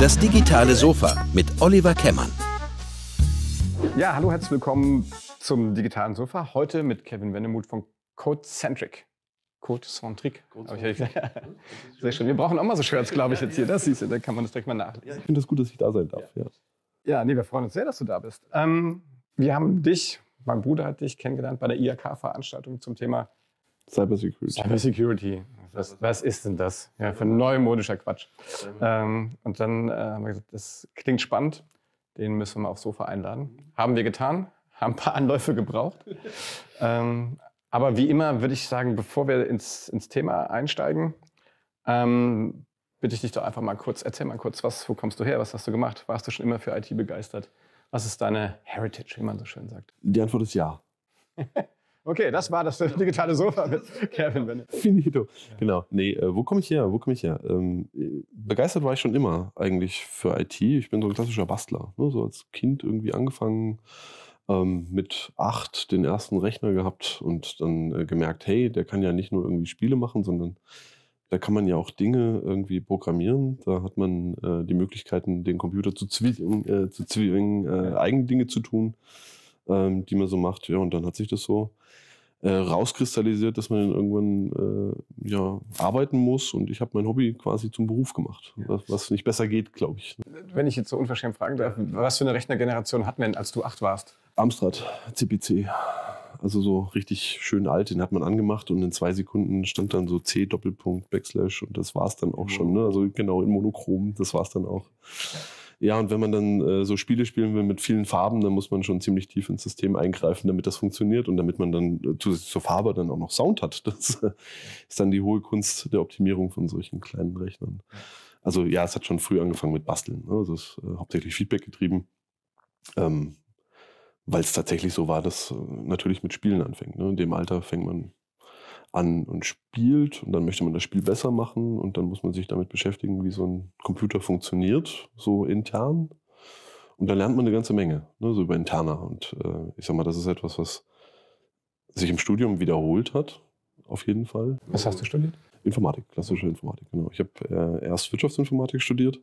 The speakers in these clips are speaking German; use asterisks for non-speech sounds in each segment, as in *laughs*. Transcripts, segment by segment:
Das digitale Sofa mit Oliver Kemmern. Ja, hallo, herzlich willkommen zum digitalen Sofa. Heute mit Kevin Wendemuth von Codecentric. Codecentric. *laughs* Sehr schön. Wir brauchen auch mal so Shirts, glaube ich, jetzt hier. Das siehst du, da kann man das direkt mal nachlesen. Ja, ich finde es gut, dass ich da sein darf. Ja, ja nee, wir freuen uns sehr, dass du da bist. Ähm, wir haben dich, mein Bruder hat dich kennengelernt bei der IAK-Veranstaltung zum Thema Cybersecurity. Cybersecurity. Was, was ist denn das? Ja, für neumodischer Quatsch. Ähm, und dann äh, haben wir gesagt, das klingt spannend, den müssen wir mal aufs Sofa einladen. Haben wir getan, haben ein paar Anläufe gebraucht. ähm, aber wie immer würde ich sagen, bevor wir ins, ins Thema einsteigen, ähm, bitte ich dich doch einfach mal kurz, erzähl mal kurz, was, wo kommst du her, was hast du gemacht, warst du schon immer für IT begeistert? Was ist deine Heritage, wie man so schön sagt? Die Antwort ist ja. *laughs* Okay, das war das genau. digitale Sofa mit *laughs* genau. Kevin Bennett. Finito. Genau. Nee, äh, wo komme ich her? Wo komme ich her? Ähm, äh, begeistert war ich schon immer eigentlich für IT. Ich bin so ein klassischer Bastler. Ne? So als Kind irgendwie angefangen ähm, mit acht den ersten Rechner gehabt und dann äh, gemerkt, hey, der kann ja nicht nur irgendwie Spiele machen, sondern da kann man ja auch Dinge irgendwie programmieren. Da hat man äh, die Möglichkeiten, den Computer zu zwingen, äh, zu zwingen äh, eigene Dinge zu tun, ähm, die man so macht. Ja, und dann hat sich das so äh, rauskristallisiert, dass man irgendwann äh, ja, arbeiten muss. Und ich habe mein Hobby quasi zum Beruf gemacht, was, was nicht besser geht, glaube ich. Wenn ich jetzt so unverschämt fragen darf, was für eine Rechnergeneration hatten denn, als du acht warst? Amstrad, CPC. Also so richtig schön alt, den hat man angemacht und in zwei Sekunden stand dann so C Doppelpunkt Backslash und das war es dann auch mhm. schon. Ne? Also genau in Monochrom, das war es dann auch. Ja, und wenn man dann äh, so Spiele spielen will mit vielen Farben, dann muss man schon ziemlich tief ins System eingreifen, damit das funktioniert und damit man dann äh, zusätzlich zur Farbe dann auch noch Sound hat. *laughs* Das äh, ist dann die hohe Kunst der Optimierung von solchen kleinen Rechnern. Also ja, es hat schon früh angefangen mit Basteln. Ne? Also es ist äh, hauptsächlich Feedback getrieben. Ähm, weil es tatsächlich so war, dass äh, natürlich mit Spielen anfängt. Ne? In dem Alter fängt man an und spielt und dann möchte man das Spiel besser machen und dann muss man sich damit beschäftigen, wie so ein Computer funktioniert, so intern. Und da lernt man eine ganze Menge, ne, so über Interna. Und äh, ich sag mal, das ist etwas, was sich im Studium wiederholt hat, auf jeden Fall. Was hast du studiert? Informatik, klassische Informatik, genau. Ich habe äh, erst Wirtschaftsinformatik studiert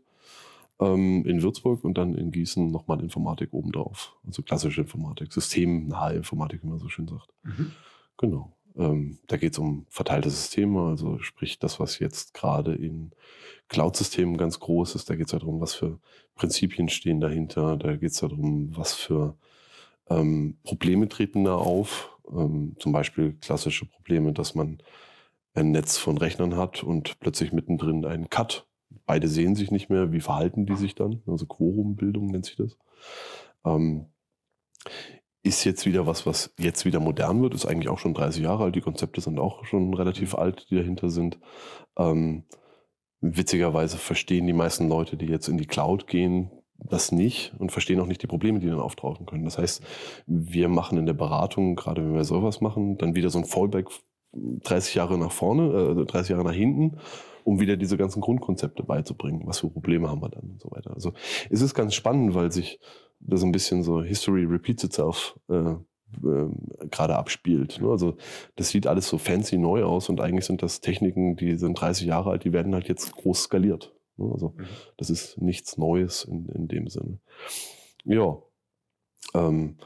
ähm, in Würzburg und dann in Gießen nochmal Informatik obendrauf. Also klassische Informatik, systemnahe Informatik, wie man so schön sagt. Mhm. Genau. Ähm, da geht es um verteilte Systeme, also sprich das, was jetzt gerade in Cloud-Systemen ganz groß ist. Da geht es ja darum, was für Prinzipien stehen dahinter. Da geht es ja darum, was für ähm, Probleme treten da auf. Ähm, zum Beispiel klassische Probleme, dass man ein Netz von Rechnern hat und plötzlich mittendrin einen Cut. Beide sehen sich nicht mehr. Wie verhalten die sich dann? Also Quorumbildung nennt sich das. Ähm, ist jetzt wieder was, was jetzt wieder modern wird, ist eigentlich auch schon 30 Jahre alt. Die Konzepte sind auch schon relativ alt, die dahinter sind. Ähm, witzigerweise verstehen die meisten Leute, die jetzt in die Cloud gehen, das nicht und verstehen auch nicht die Probleme, die dann auftauchen können. Das heißt, wir machen in der Beratung, gerade wenn wir sowas machen, dann wieder so ein Fallback 30 Jahre nach vorne, äh, 30 Jahre nach hinten, um wieder diese ganzen Grundkonzepte beizubringen. Was für Probleme haben wir dann und so weiter. Also es ist ganz spannend, weil sich das ein bisschen so History repeats itself äh, ähm, gerade abspielt. Ne? Also das sieht alles so fancy neu aus und eigentlich sind das Techniken, die sind 30 Jahre alt, die werden halt jetzt groß skaliert. Ne? Also mhm. das ist nichts Neues in, in dem Sinne. Ja. Ähm,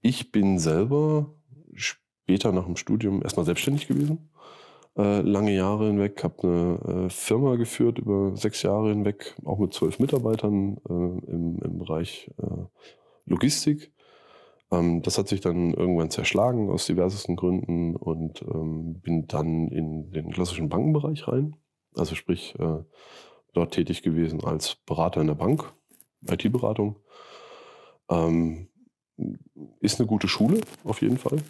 ich bin selber später nach dem Studium erstmal selbstständig gewesen. Äh, lange Jahre hinweg, habe eine äh, Firma geführt über sechs Jahre hinweg, auch mit zwölf Mitarbeitern äh, im, im, Bereich äh, Logistik. Ähm, das hat sich dann irgendwann zerschlagen aus diversesten Gründen und ähm, bin dann in den klassischen Bankenbereich rein. Also sprich, dort tätig gewesen als Berater in der Bank, IT-Beratung. Ähm, ist eine gute Schule, auf jeden Fall.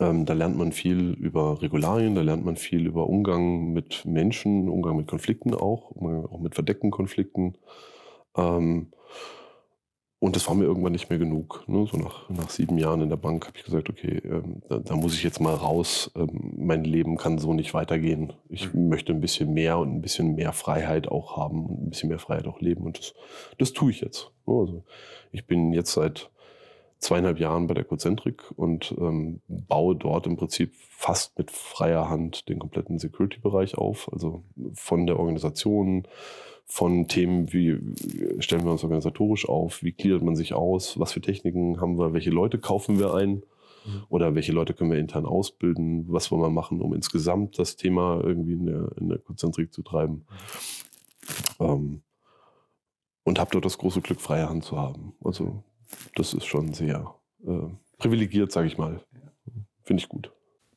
Ähm, da lernt man viel über Regularien, da lernt man viel über Umgang mit Menschen, Umgang mit Konflikten auch, Umgang auch mit verdeckten Konflikten. Ähm, und das war mir irgendwann nicht mehr genug. Ne? So nach, nach sieben Jahren in der Bank habe ich gesagt, okay, ähm, da, da, muss ich jetzt mal raus. Ähm, mein Leben kann so nicht weitergehen. Ich mhm. möchte ein bisschen mehr und ein bisschen mehr Freiheit auch haben und ein bisschen mehr Freiheit auch leben. Und das, das tue ich jetzt. Ne? Also ich bin jetzt seit zweieinhalb Jahren bei der Cozentrik und ähm, baue dort im Prinzip fast mit freier Hand den kompletten Security-Bereich auf, also von der Organisation, von Themen wie äh, stellen wir uns organisatorisch auf, wie gliedert man sich aus, was für Techniken haben wir, welche Leute kaufen wir ein mhm. oder welche Leute können wir intern ausbilden, was wollen wir machen, um insgesamt das Thema irgendwie in der, in der Konzentrik zu treiben. Mhm. Ähm, und habe dort das große Glück, freie Hand zu haben. Also das ist schon sehr äh, privilegiert, sage ich mal. Finde ich gut.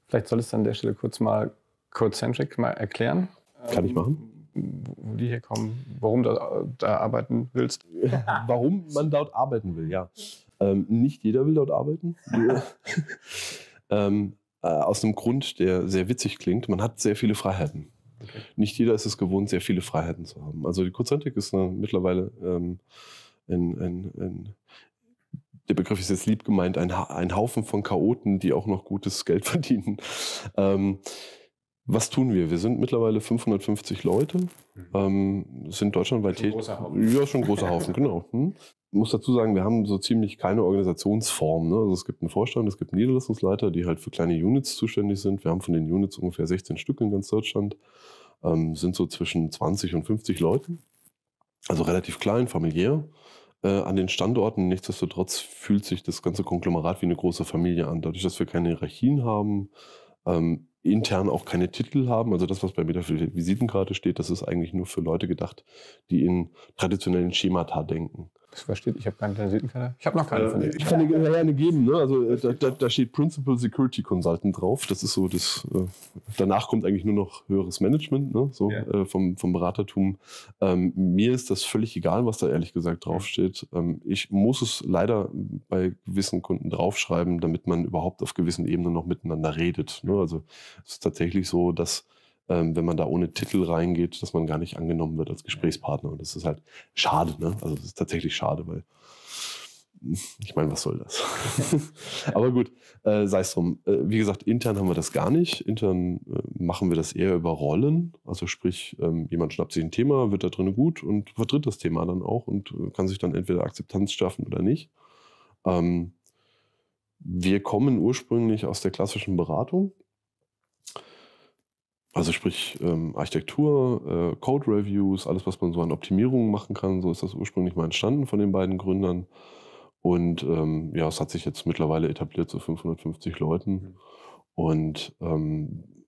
Vielleicht soll es an der Stelle kurz mal Codecentric mal erklären. Kann ich machen ähm, wo die hier kommen, warum du da arbeiten willst. *laughs* warum man dort arbeiten will, ja. Ähm, nicht jeder will dort arbeiten. *laughs* ähm, äh, aus einem Grund, der sehr witzig klingt. Man hat sehr viele Freiheiten. Okay. Nicht jeder ist es gewohnt, sehr viele Freiheiten zu haben. Also die CodeCentric ist eine, mittlerweile ähm, ein, ein, ein, der Begriff ist jetzt lieb gemeint, ein, ein Haufen von Chaoten, die auch noch gutes Geld *laughs* verdienen. Ähm, was tun wir? Wir sind mittlerweile 550 Leute, mhm. ähm, sind deutschlandweit tätig. Großer Haufen. Ja, schon ein großer Haufen, genau. Hm? Muss dazu sagen, wir haben so ziemlich keine Organisationsform. Ne? Also es gibt einen Vorstand, es gibt einen Niederlassungsleiter, die halt für kleine Units zuständig sind. Wir haben von den Units ungefähr 16 Stück in ganz Deutschland, ähm, sind so zwischen 20 und 50 Leuten. Also relativ klein, familiär äh, an den Standorten. Nichtsdestotrotz fühlt sich das ganze Konglomerat wie eine große Familie an. Dadurch, dass wir keine Hierarchien haben, ähm, intern auch keine Titel haben. Also das, was bei mir Visitenkarte steht, das ist eigentlich nur für Leute gedacht, die in traditionellen Schemata denken was steht? Ich habe keine Visitenkader. Ich habe noch keine äh, von Ich kann dir gerne geben. Ne? Also äh, da, da, da, steht Principal Security Consultant drauf. Das ist so das. Äh, danach kommt eigentlich nur noch höheres Management, ne? so ja. äh, vom, vom Beratertum. Ähm, mir ist das völlig egal, was da ehrlich gesagt draufsteht. Ähm, ich muss es leider bei gewissen Kunden draufschreiben, damit man überhaupt auf gewissen Ebenen noch miteinander redet. Ne? Also es ist tatsächlich so, dass ähm, wenn man da ohne Titel reingeht, dass man gar nicht angenommen wird als Gesprächspartner. Und das ist halt schade, ne? Also das ist tatsächlich schade, weil ich meine, was soll das? *laughs* Aber gut, äh, sei es drum. Äh, wie gesagt, intern haben wir das gar nicht. Intern äh, machen wir das eher über Rollen. Also sprich, ähm, jemand schnappt sich ein Thema, wird da drin gut und vertritt das Thema dann auch und äh, kann sich dann entweder Akzeptanz schaffen oder nicht. Ähm, wir kommen ursprünglich aus der klassischen Beratung. Also sprich ähm, Architektur, äh, Code-Reviews, alles, was man so an Optimierungen machen kann, so ist das ursprünglich mal entstanden von den beiden Gründern. Und ähm, ja, es hat sich jetzt mittlerweile etabliert zu so 550 Leuten. Mhm. Und ähm,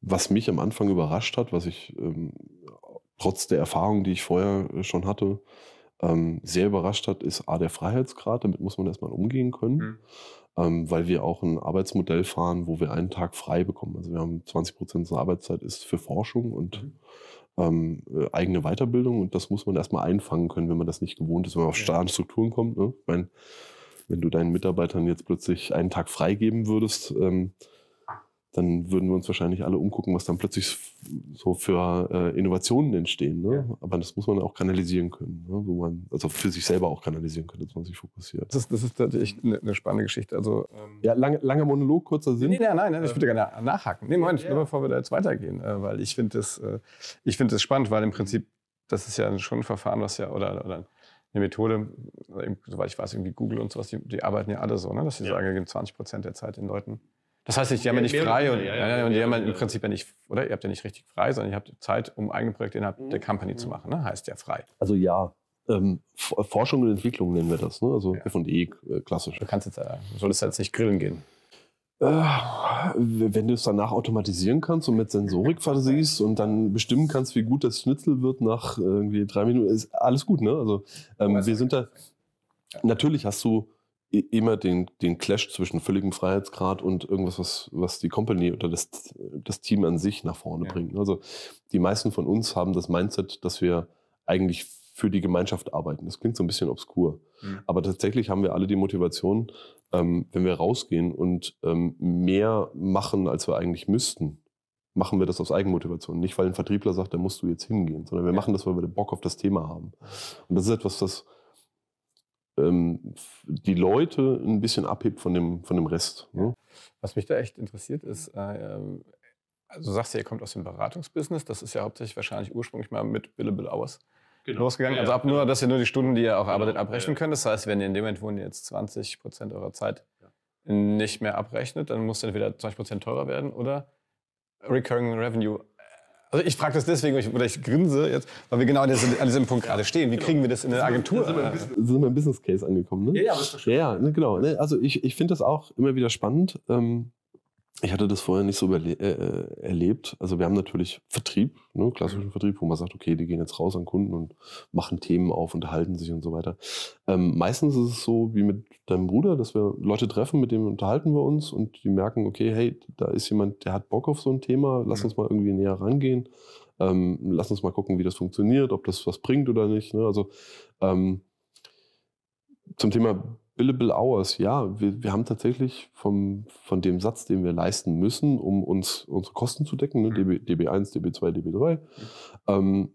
was mich am Anfang überrascht hat, was ich ähm, trotz der Erfahrung, die ich vorher äh, schon hatte, ähm, sehr überrascht hat, ist A, der Freiheitsgrad, damit muss man erstmal umgehen können. Mhm ähm, weil wir auch ein Arbeitsmodell fahren, wo wir einen Tag frei bekommen. Also wir haben 20 Prozent unserer Arbeitszeit ist für Forschung und mhm. ähm, äh, eigene Weiterbildung und das muss man erstmal einfangen können, wenn man das nicht gewohnt ist, wenn man auf starren Strukturen kommt. Ne? Ich meine, wenn du deinen Mitarbeitern jetzt plötzlich einen Tag freigeben würdest, ähm, dann würden wir uns wahrscheinlich alle umgucken, was dann plötzlich so für äh, Innovationen entstehen. Ne? Ja. Aber das muss man auch kanalisieren können, ne? wo man, also für sich selber auch kanalisieren können, dass man sich fokussiert. Das ist, das ist natürlich eine, eine spannende Geschichte. Also, ähm ja, lange, langer Monolog, kurzer Sinn. Nee, nein, nein, nein ich äh. würde gerne nachhaken. Nee, Moment, ja, ja. nur bevor wir da jetzt weitergehen, äh, weil ich finde das, äh, ich find das spannend, weil im Prinzip, das ist ja schon ein Verfahren, was ja, oder, oder eine Methode, also soweit ich weiß, irgendwie Google und sowas, die, die arbeiten ja alle so, ne? dass sie sagen, wir geben 20 Prozent der Zeit den Leuten das heißt, nicht, die haben ja nicht frei und, ja, ja, und die haben halt ja im Prinzip ja nicht, oder? Ihr habt ja nicht richtig frei, sondern ihr habt Zeit, um eigene Projekte innerhalb mhm. der Company zu mhm. machen, ne? heißt ja frei. Also ja, ähm, Forschung und Entwicklung nennen wir das, ne? also ja. F&E äh, klassisch. Du kannst jetzt, äh, solltest jetzt nicht grillen gehen. Äh, wenn du es danach automatisieren kannst und mit Sensorik *laughs* versiehst und dann bestimmen kannst, wie gut das Schnitzel wird nach äh, irgendwie drei Minuten, ist alles gut, ne? Also ähm, wir sind da, natürlich hast du immer den, den Clash zwischen völligem Freiheitsgrad und irgendwas, was, was die Company oder das, das Team an sich nach vorne ja. bringt. Also die meisten von uns haben das Mindset, dass wir eigentlich für die Gemeinschaft arbeiten. Das klingt so ein bisschen obskur. Mhm. Aber tatsächlich haben wir alle die Motivation, ähm, wenn wir rausgehen und ähm, mehr machen, als wir eigentlich müssten, machen wir das aus Eigenmotivation. Nicht, weil ein Vertriebler sagt, da musst du jetzt hingehen, sondern wir ja. machen das, weil wir den Bock auf das Thema haben. Und das ist etwas, das ähm, die Leute ein bisschen abhebt von dem, von dem Rest. Ne? Was mich da echt interessiert ist, äh, also du sagst ja, ihr kommt aus dem Beratungsbusiness, das ist ja hauptsächlich wahrscheinlich ursprünglich mal mit Billable Hours genau. losgegangen. also ab, nur, genau. dass ihr nur die Stunden, die ihr auch genau. arbeitet, abrechnen könnt. Das heißt, wenn ihr in dem Moment, wo ihr jetzt 20 Prozent eurer Zeit nicht mehr abrechnet, dann muss es entweder 20 Prozent teurer werden oder Recurring Revenue also ich frage das deswegen, oder ich grinse jetzt, weil wir genau an diesem, an diesem Punkt gerade stehen. Wie genau. kriegen wir das in der Agentur? Sind wir, sind wir im Business Case angekommen, ne? Ja, ja, aber ist doch schön. Ja, ja ne, genau. Ne? Also ich, ich finde das auch immer wieder spannend. Ähm, ich hatte das vorher nicht so äh, äh, erlebt. Also wir haben natürlich Vertrieb, ne, klassischen mhm. Vertrieb, wo man sagt, okay, die gehen jetzt raus an Kunden und machen Themen auf, unterhalten sich und so weiter. Ähm, meistens ist es so wie mit deinem Bruder, dass wir Leute treffen, mit denen unterhalten wir uns und die merken, okay, hey, da ist jemand, der hat Bock auf so ein Thema, lass mhm. uns mal irgendwie näher rangehen. Ähm, lass uns mal gucken, wie das funktioniert, ob das was bringt oder nicht. Ne? Also ähm, zum Thema billable hours, ja, wir, wir haben tatsächlich vom, von dem Satz, den wir leisten müssen, um uns unsere Kosten zu decken, ne, DB, DB1, DB2, DB3, ähm,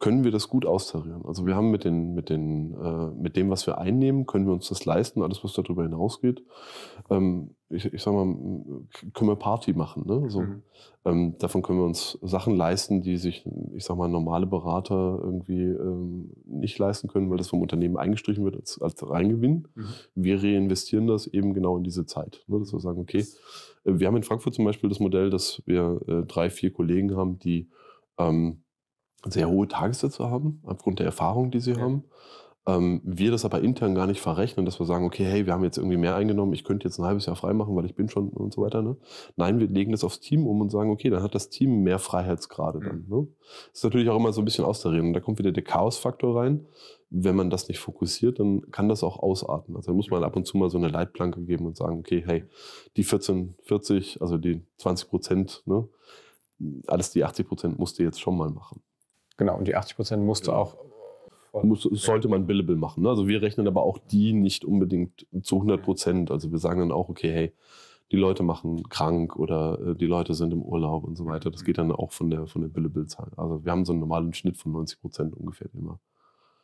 können wir das gut austarieren. Also wir haben mit, den, mit, den, äh, mit dem, was wir einnehmen, können wir uns das leisten, alles, was darüber hinausgeht. Ähm, ich, ich sag mal, können wir Party machen. Ne? So, mhm. ähm, davon können wir uns Sachen leisten, die sich, ich sag mal, normale Berater irgendwie ähm, nicht leisten können, weil das vom Unternehmen eingestrichen wird als, als Reingewinn. Mhm. Wir reinvestieren das eben genau in diese Zeit. Ne? Dass wir sagen, okay, äh, wir haben in Frankfurt zum Beispiel das Modell, dass wir äh, drei, vier Kollegen haben, die ähm, sehr hohe Tagessätze haben, aufgrund der Erfahrung, die sie ja. haben ähm, wir das aber intern gar nicht verrechnen, dass wir sagen, okay, hey, wir haben jetzt irgendwie mehr eingenommen, ich könnte jetzt ein halbes Jahr freimachen, weil ich bin schon und so weiter. Ne? Nein, wir legen das aufs Team um und sagen, okay, dann hat das Team mehr Freiheitsgrade dann. Mhm. Ne? Das ist natürlich auch immer so ein bisschen aus der Rede. Und da kommt wieder der Chaosfaktor rein. Wenn man das nicht fokussiert, dann kann das auch ausarten. Also da muss man ab und zu mal so eine Leitplanke geben und sagen, okay, hey, die 14, 40, also die 20 Prozent, ne? alles die 80 Prozent musst du jetzt schon mal machen. Genau, und die 80 Prozent musst du genau. auch muss, sollte man billable machen. Ne? Also wir rechnen aber auch die nicht unbedingt zu 100 Prozent. Also wir sagen dann auch, okay, hey, die Leute machen krank oder äh, die Leute sind im Urlaub und so weiter. Das geht dann auch von der, von der Billable-Zahl. Also wir haben so einen normalen Schnitt von 90 Prozent ungefähr immer.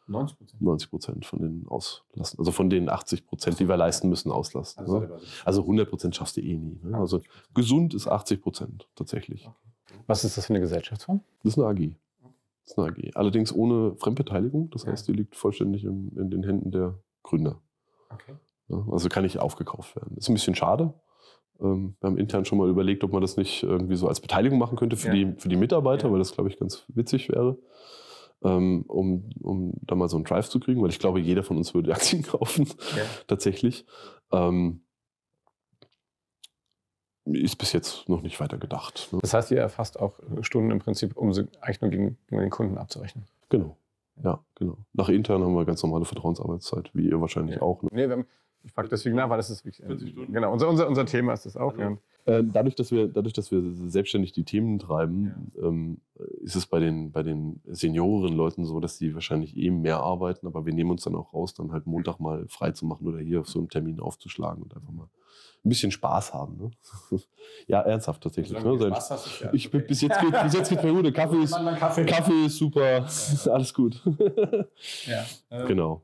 90 Prozent? 90 Prozent von den Auslasten. Also von den 80 Prozent, die wir leisten müssen, auslasten. Also, ne? also 100 Prozent schaffst du eh nie. Ne? Also gesund ist 80 Prozent tatsächlich. Was ist das für eine Gesellschaftsform? Das ist eine AG. Das ist eine AG. Allerdings ohne Fremdbeteiligung. Das ja. heißt, die liegt vollständig im, in den Händen der Gründer. Okay. Ja, also kann nicht aufgekauft werden. Ist ein bisschen schade. Ähm, wir haben intern schon mal überlegt, ob man das nicht irgendwie so als Beteiligung machen könnte für, ja. die, für die Mitarbeiter, weil das, glaube ich, ganz witzig wäre ähm, um, um da mal so einen Drive zu kriegen, weil ich glaube, jeder von uns würde *laughs* Aktien kaufen, ja. tatsächlich. Ähm, ist bis jetzt noch nicht weiter gedacht. Ne? Das heißt, ihr erfasst auch äh, Stunden im Prinzip, um sie eigentlich nur gegen, gegen den Kunden abzurechnen. Genau. Ja, genau. Nach intern haben wir ganz normale Vertrauensarbeitszeit, wie ihr wahrscheinlich ja. auch. Ne? Nee, haben, ich frage deswegen nach, weil das ist wirklich. 40 äh, Stunden. Genau, unser, unser, unser Thema ist das auch. Also, ja. Ähm, dadurch, dass wir, dadurch, dass wir selbstständig die Themen treiben, ja. Ähm, ist es bei den, bei den Seniorenleuten so, dass sie wahrscheinlich eh mehr arbeiten, aber wir nehmen uns dann auch raus, dann halt Montag mal frei zu machen oder hier auf so einen Termin aufzuschlagen und einfach mal ein bisschen Spaß haben. Ne? *laughs* ja, ernsthaft tatsächlich. Ne? Spaß hast ich, ja. ich bis jetzt geht, bis jetzt geht's mir gut. Kaffee ist, Kaffee. Kaffee ist super, ja, *laughs* alles gut. *laughs* ja. Ähm. Genau.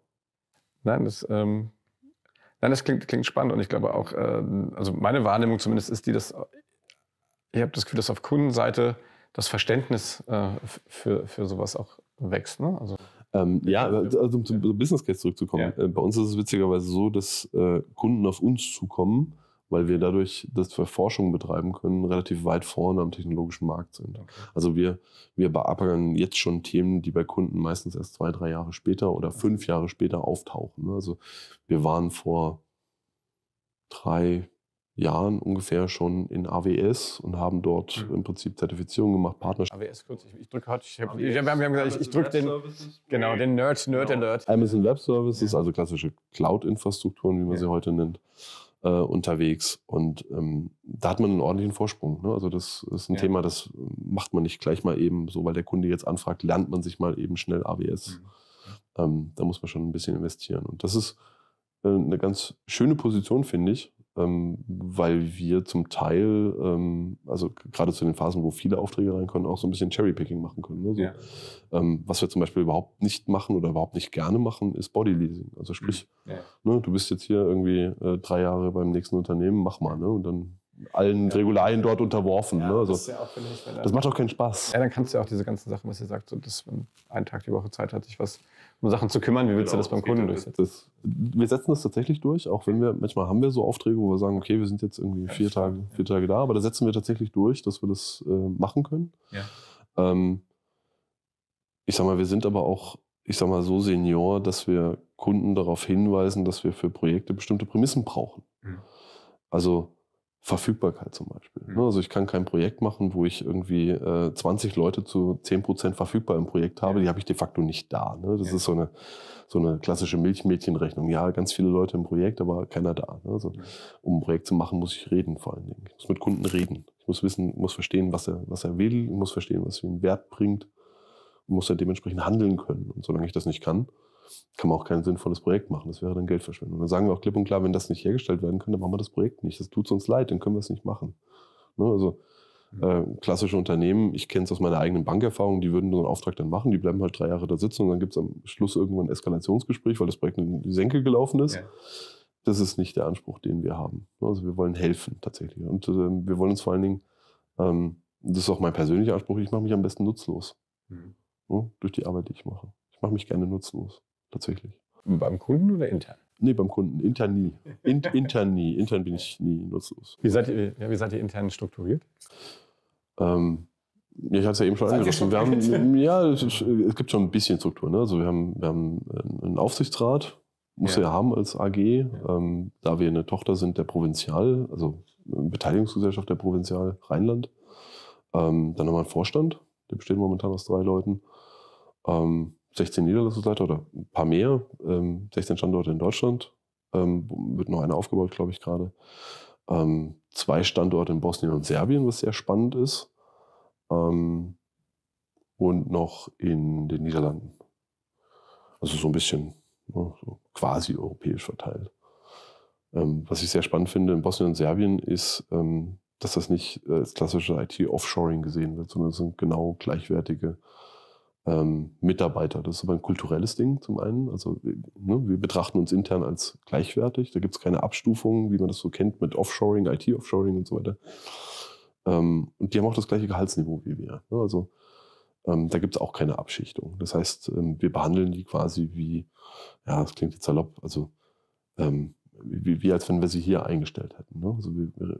Nein, das, ähm, nein, das klingt, klingt spannend und ich glaube auch, äh, also meine Wahrnehmung zumindest ist die, dass ich habe das Gefühl, dass auf Kundenseite das Verständnis äh, für, für sowas auch wächst. Ne? Also ähm, ja, also um zum ja. Business Case zurückzukommen. Ja. Äh, bei uns ist es witzigerweise so, dass äh, Kunden auf uns zukommen, weil wir dadurch, dass wir Forschung betreiben können, relativ weit vorne am technologischen Markt sind. Okay. Also wir, wir beackern jetzt schon Themen, die bei Kunden meistens erst zwei, drei Jahre später oder fünf Jahre später auftauchen. Ne? Also wir waren vor drei, Jahren ungefähr schon in AWS und haben dort mhm. im Prinzip Zertifizierung gemacht, Partnerschaft. AWS kurz, ich, ich drücke heute, ich hab, wir haben gesagt, ich, ich drücke den, genau, den Nerd, Nerd genau. Alert. Amazon Web Services, ja. also klassische Cloud-Infrastrukturen, wie man ja. sie heute nennt, äh, unterwegs. Und ähm, da hat man einen ordentlichen Vorsprung. Ne? Also das ist ein ja. Thema, das macht man nicht gleich mal eben so, weil der Kunde jetzt anfragt, lernt man sich mal eben schnell AWS. Mhm. Ähm, da muss man schon ein bisschen investieren. Und das ist äh, eine ganz schöne Position, finde ich, ähm, weil wir zum Teil, ähm, also gerade zu den Phasen, wo viele Aufträge reinkommen, auch so ein bisschen Cherrypicking machen können. Ne? So, ja. Ähm, was wir zum Beispiel überhaupt nicht machen oder überhaupt nicht gerne machen, ist Bodyleasing. Also sprich, mhm. ja. ne, du bist jetzt hier irgendwie äh, drei Jahre beim nächsten Unternehmen, mach mal, ne? Und dann allen ja. Regularien dort unterworfen. Ja, ne? also, das, das, macht auch keinen Spaß. Ja, dann kannst du ja auch diese ganzen Sachen, was ihr sagt, so, dass man einen Tag die Woche Zeit hat, sich was um Sachen zu kümmern. Wie willst genau, du das beim Kunden durchsetzen? Das, wir setzen das tatsächlich durch, auch wenn wir, manchmal haben wir so Aufträge, wo wir sagen, okay, wir sind jetzt irgendwie vier, Tage, vier Tage da, aber da setzen wir tatsächlich durch, dass wir das äh, machen können. Ja. Ähm, ich sag mal, wir sind aber auch, ich sag mal, so senior, dass wir Kunden darauf hinweisen, dass wir für Projekte bestimmte Prämissen brauchen. Mhm. Also Verfügbarkeit zum Beispiel. Mhm. Ne, also ich kann kein Projekt machen, wo ich irgendwie äh, 20 Leute zu 10% Prozent verfügbar im Projekt habe. Ja. Die habe ich de facto nicht da. Ne? Das ja. ist so eine, so eine klassische Milchmädchenrechnung. Ja, ganz viele Leute im Projekt, aber keiner da. Ne? Also, mhm. Um ein Projekt zu machen, muss ich reden vor allen Dingen. Ich muss mit Kunden reden. Ich muss wissen, muss verstehen, was er, was er will. Ich muss verstehen, was für ihn Wert bringt. Und muss dann dementsprechend handeln können. Und solange ich das nicht kann, kann man auch kein sinnvolles Projekt machen. Das wäre dann Geldverschwendung. Dann sagen wir auch klipp und klar, wenn das nicht hergestellt werden kann, dann machen wir das Projekt nicht. Das tut uns leid, dann können wir es nicht machen. Ne? Also mhm. äh, klassische Unternehmen, ich kenne es aus meiner eigenen Bankerfahrung, die würden so einen Auftrag dann machen, die bleiben halt drei Jahre da sitzen und dann gibt es am Schluss irgendwann ein Eskalationsgespräch, weil das Projekt in die Senke gelaufen ist. Ja. Das ist nicht der Anspruch, den wir haben. Ne, also wir wollen helfen tatsächlich. Und äh, wir wollen uns vor allen Dingen, ähm, das ist auch mein persönlicher Anspruch, ich mache mich am besten nutzlos. Mhm. Ja, ne, durch die Arbeit, die ich mache. Ich mache mich gerne nutzlos tatsächlich. Beim Kunden oder intern? Nee, beim Kunden. Intern nie. In, *laughs* intern nie. Intern bin ich nie nutzlos. Wie seid ihr, ja, wie seid ihr intern strukturiert? Ähm, ich hatte es ja eben schon angerissen. Wir haben, *laughs* ja, es gibt schon ein bisschen Struktur. Ne? Also wir haben, wir haben einen Aufsichtsrat, muss ja. er haben als AG. Ja. Ähm, da wir eine Tochter sind der Provinzial, also Beteiligungsgesellschaft der Provinzial Rheinland. Ähm, dann haben wir einen Vorstand, der besteht momentan aus drei Leuten. Ähm, 16 Niederlassungen leider oder ein paar mehr, 16 ähm, Standorte in Deutschland, ähm, wird noch einer aufgebaut, glaube ich, gerade. Ähm, zwei Standorte in Bosnien und Serbien, was sehr spannend ist. und noch in den Niederlanden. Also so ein bisschen ne, so quasi europäisch verteilt. was ich sehr spannend finde in Bosnien und Serbien ist, dass das nicht äh, als klassische IT-Offshoring gesehen wird, sondern es sind genau gleichwertige äh, ähm, Mitarbeiter. Das ist aber ein kulturelles Ding zum einen. Also ne, wir betrachten uns intern als gleichwertig. Da gibt es keine Abstufungen, wie man das so kennt mit Offshoring, IT-Offshoring und so weiter. Ähm, und die haben auch das gleiche Gehaltsniveau wie wir. Ne? Also ähm, da gibt es auch keine Abschichtung. Das heißt, ähm, wir behandeln die quasi wie, ja, das klingt jetzt salopp, also ähm, wie, wie als wenn wir sie hier eingestellt hätten. Ne? Also wir, wir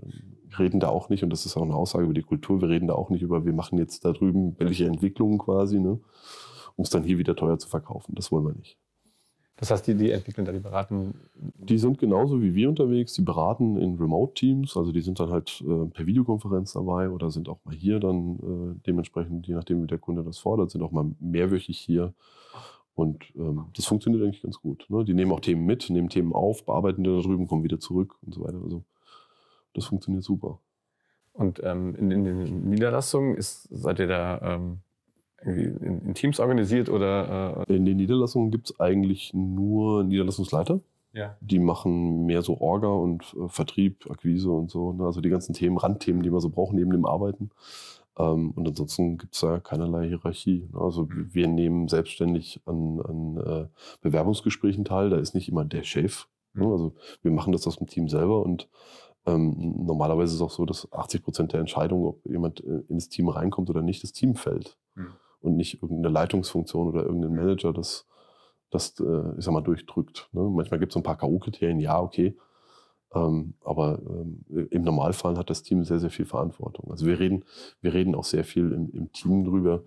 reden da auch nicht, und das ist auch eine Aussage über die Kultur, wir reden da auch nicht über, wir machen jetzt da drüben welche Entwicklungen quasi, ne? um es dann hier wieder teuer zu verkaufen. Das wollen wir nicht. Das heißt, die, die entwickeln da, die beraten? Die sind genauso wie wir unterwegs, die beraten in Remote-Teams, also die sind dann halt äh, per Videokonferenz dabei oder sind auch mal hier dann äh, dementsprechend, je nachdem wie der Kunde das fordert, sind auch mal mehrwöchig hier und ähm, das funktioniert eigentlich ganz gut. Ne? Die nehmen auch Themen mit, nehmen Themen auf, bearbeiten die da drüben, kommen wieder zurück und so weiter. Also das funktioniert super. Und ähm, in, in, den Niederlassungen ist, seid ihr da ähm, irgendwie in, in, Teams organisiert oder? Äh? in den Niederlassungen gibt es eigentlich nur Niederlassungsleiter. Ja. Die machen mehr so Orga und äh, Vertrieb, Akquise und so. Ne? Also die ganzen Themen, Randthemen, die man so braucht neben dem Arbeiten. Ähm, und ansonsten gibt es da keinerlei Hierarchie. Ne? Also mhm. wir nehmen selbstständig an, an, äh, Bewerbungsgesprächen teil. Da ist nicht immer der Chef. Ne? Mhm. Also wir machen das aus dem Team selber und ähm, normalerweise ist es auch so, dass 80 Prozent der Entscheidung, ob jemand äh, ins Team reinkommt oder nicht, das Team fällt mhm. und nicht irgendeine Leitungsfunktion oder irgendein mhm. Manager das, das äh, ich sag mal, durchdrückt. Ne? Manchmal gibt es ein paar K.O.-Kriterien, ja, okay, ähm, aber ähm, im Normalfall hat das Team sehr, sehr viel Verantwortung. Also wir reden, wir reden auch sehr viel im, im Team drüber,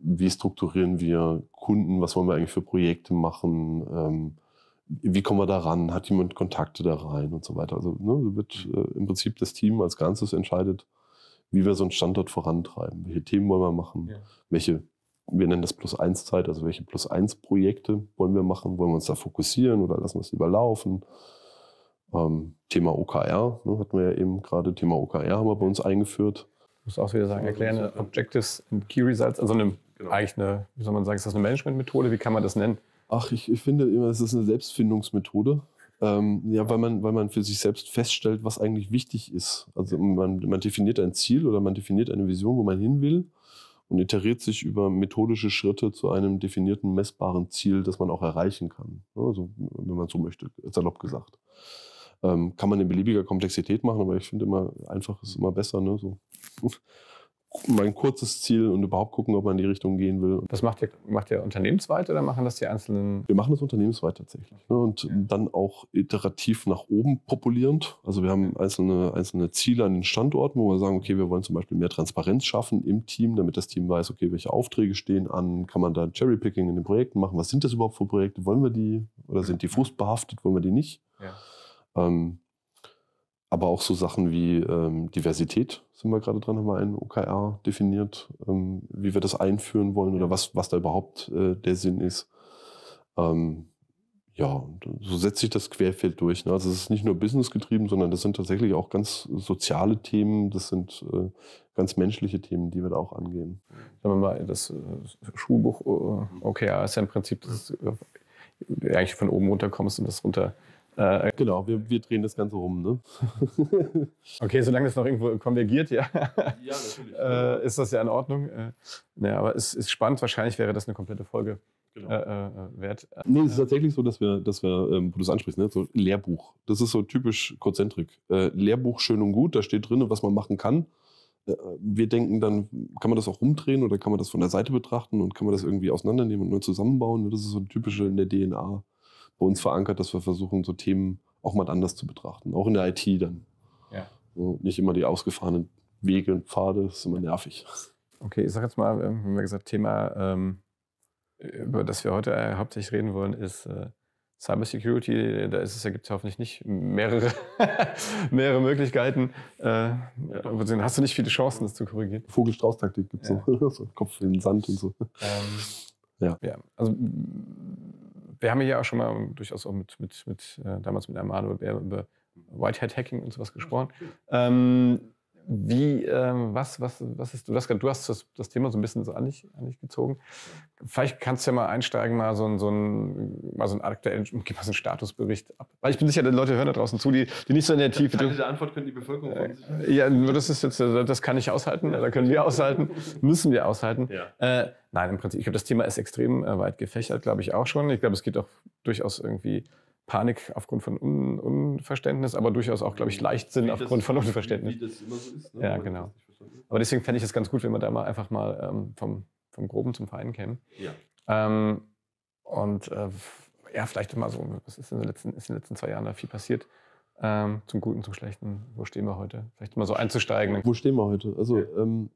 wie strukturieren wir Kunden, was wollen wir eigentlich für Projekte machen, ähm, wie kommen wir da ran, hat jemand Kontakte da rein und so weiter. Also ne, wird mhm. äh, im Prinzip das Team als Ganzes entscheidet, wie wir so einen Standort vorantreiben, welche Themen wollen wir machen, ja. welche wir nennen das plus eins Zeit, also welche plus eins Projekte wollen wir machen, wollen wir uns da fokussieren oder lassen wir es lieber laufen? Ähm, Thema OKR, ne, hatten wir ja eben gerade, Thema OKR haben wir bei uns eingeführt. Ich muss auch wieder sagen, erklären, Objectives and Key Results, also eine, genau. eigentlich eine, wie soll man sagen, ist das eine Management-Methode? Wie kann man das nennen? Ach, ich, ich finde immer, es ist eine Selbstfindungsmethode. Ähm, ja, weil man, weil man für sich selbst feststellt, was eigentlich wichtig ist. Also man, man definiert ein Ziel oder man definiert eine Vision, wo man hin will und iteriert sich über methodische Schritte zu einem definierten, messbaren Ziel, das man auch erreichen kann. Also, wenn man so möchte, salopp gesagt. Ähm, kann man in beliebiger Komplexität machen, aber ich finde immer, einfach ist immer besser. Ne? So. *laughs* Mein kurzes Ziel und überhaupt gucken, ob man in die Richtung gehen will. Das macht ihr, macht ihr unternehmensweit oder machen das die einzelnen? Wir machen das unternehmensweit tatsächlich. Ne? Und ja. dann auch iterativ nach oben populierend. Also wir haben einzelne, einzelne Ziele an den Standorten, wo wir sagen, okay, wir wollen zum Beispiel mehr Transparenz schaffen im Team, damit das Team weiß, okay, welche Aufträge stehen an, kann man da Cherrypicking in den Projekten machen, was sind das überhaupt für Projekte, wollen wir die oder sind die frustbehaftet, wollen wir die nicht? Ja. Ähm, aber auch so Sachen wie ähm, Diversität sind wir gerade dran, haben wir ein OKR definiert, ähm, wie wir das einführen wollen oder was, was da überhaupt äh, der Sinn ist. Ähm, ja, so setzt sich das Querfeld durch. Ne? Also es ist nicht nur businessgetrieben, sondern das sind tatsächlich auch ganz soziale Themen, das sind äh, ganz menschliche Themen, die wir da auch angehen. Sagen wir mal, das äh, Schulbuch äh, OKR ist ja im Prinzip, dass du äh, eigentlich von oben runter kommst und das runter äh, äh, genau, wir, wir drehen das Ganze rum. Ne? *laughs* okay, solange es noch irgendwo konvergiert, ja. Ja, natürlich. *laughs* Äh, ist das ja in Ordnung. Äh, naja, aber es ist, spannend. Wahrscheinlich wäre das eine komplette Folge. Genau. Äh, äh wert. Nee, es ist äh. tatsächlich so, dass wir, dass wir ähm, wo du es ansprichst, ne? so Lehrbuch. Das ist so typisch Konzentrik. Lehrbuch schön und gut, da steht drin, was man machen kann wir denken dann, kann man das auch rumdrehen oder kann man das von der Seite betrachten und kann man das irgendwie auseinandernehmen und nur zusammenbauen? Das ist so ein typische in der DNA bei uns verankert, dass wir versuchen, so Themen auch mal anders zu betrachten, auch in der IT dann. Ja. So, nicht immer die ausgefahrenen Wege und Pfade, das ist immer nervig. Okay, ich sag jetzt mal, wenn ähm, wir gesagt Thema, ähm, über das wir heute äh, hauptsächlich reden wollen, ist äh, Cybersecurity. Da ist es ja gibt es hoffentlich nicht mehrere, *laughs* mehrere Möglichkeiten. Äh, hast du nicht viele Chancen, das zu korrigieren? Vogelstrauß-Taktik gibt es ja. *laughs* so. Kopf in den Sand und so. Ähm, ja. ja. Also wir haben ja auch schon mal durchaus auch mit, mit, mit äh, damals mit einem Manuel über Whitehead-Hacking und sowas gesprochen. Ähm, wie, ähm, was, was, was ist, du hast, du hast das, das Thema so ein bisschen so an dich, an dich gezogen. Vielleicht kannst du ja mal einsteigen, mal so ein, so ein, mal so ein aktuellen, gib mal so einen Statusbericht ab. Weil ich bin sicher, die Leute hören da draußen zu, die, die nicht so in der Tiefe. Teile der Antwort können die Bevölkerung äh, sich Ja, das ist jetzt, äh, das kann ich aushalten, da können wir aushalten, müssen wir aushalten. Ja. Äh, nein, im Prinzip, ich glaube, das Thema ist extrem äh, weit gefächert, glaube ich auch schon. Ich glaube, es geht auch durchaus irgendwie Panik aufgrund von Un Unverständnis, aber durchaus auch, glaube ich, mhm. Leichtsinn wie aufgrund das, von Unverständnis. Wie, das immer so ist. Ne? Ja, genau. Aber deswegen fände ich es ganz gut, wenn wir da mal einfach mal ähm, vom, vom Groben zum Feinen kämen. Ja. Ähm, und äh, ja, vielleicht mal so, was ist in, den letzten, ist in den letzten zwei Jahren da viel passiert? Ähm, zum Guten, zum Schlechten. Wo stehen wir heute? Vielleicht mal so einzusteigen. Wo stehen wir heute? Also, ja. Ähm,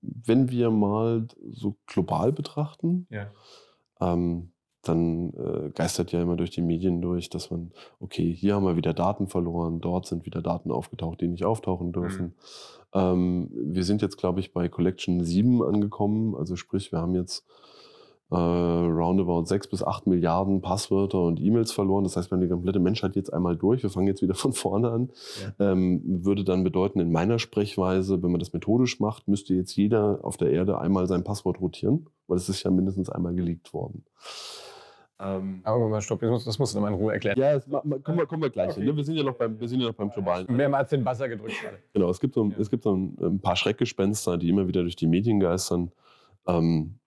wenn wir mal so global betrachten, ja. Ähm, dann äh, geistert ja immer durch die Medien durch, dass man, okay, hier haben wir wieder Daten verloren, dort sind wieder Daten aufgetaucht, die nicht auftauchen mhm. dürfen. Mhm. Ähm, wir sind jetzt, glaube ich, bei Collection 7 angekommen. Also sprich, wir haben jetzt äh, roundabout 6 bis 8 Milliarden Passwörter und E-Mails verloren. Das heißt, wir haben die komplette Menschheit jetzt einmal durch. Wir fangen jetzt wieder von vorne an. Ja. Ähm, würde dann bedeuten, in meiner Sprechweise, wenn man das methodisch macht, müsste jetzt jeder auf der Erde einmal sein Passwort rotieren, weil es ist ja mindestens einmal geleakt worden. Ähm, Aber mal stopp, muss, das musst du nochmal in Ruhe erklären. Ja, das, kommen, wir, kommen wir gleich okay. hin. Ne? Wir sind ja noch beim, wir sind ja noch beim globalen. Mehrmals den Wasser gedrückt gerade. *laughs* Genau, es gibt so, ja. es gibt so ein, ein, paar Schreckgespenster, die immer wieder durch die Medien geistern, ähm,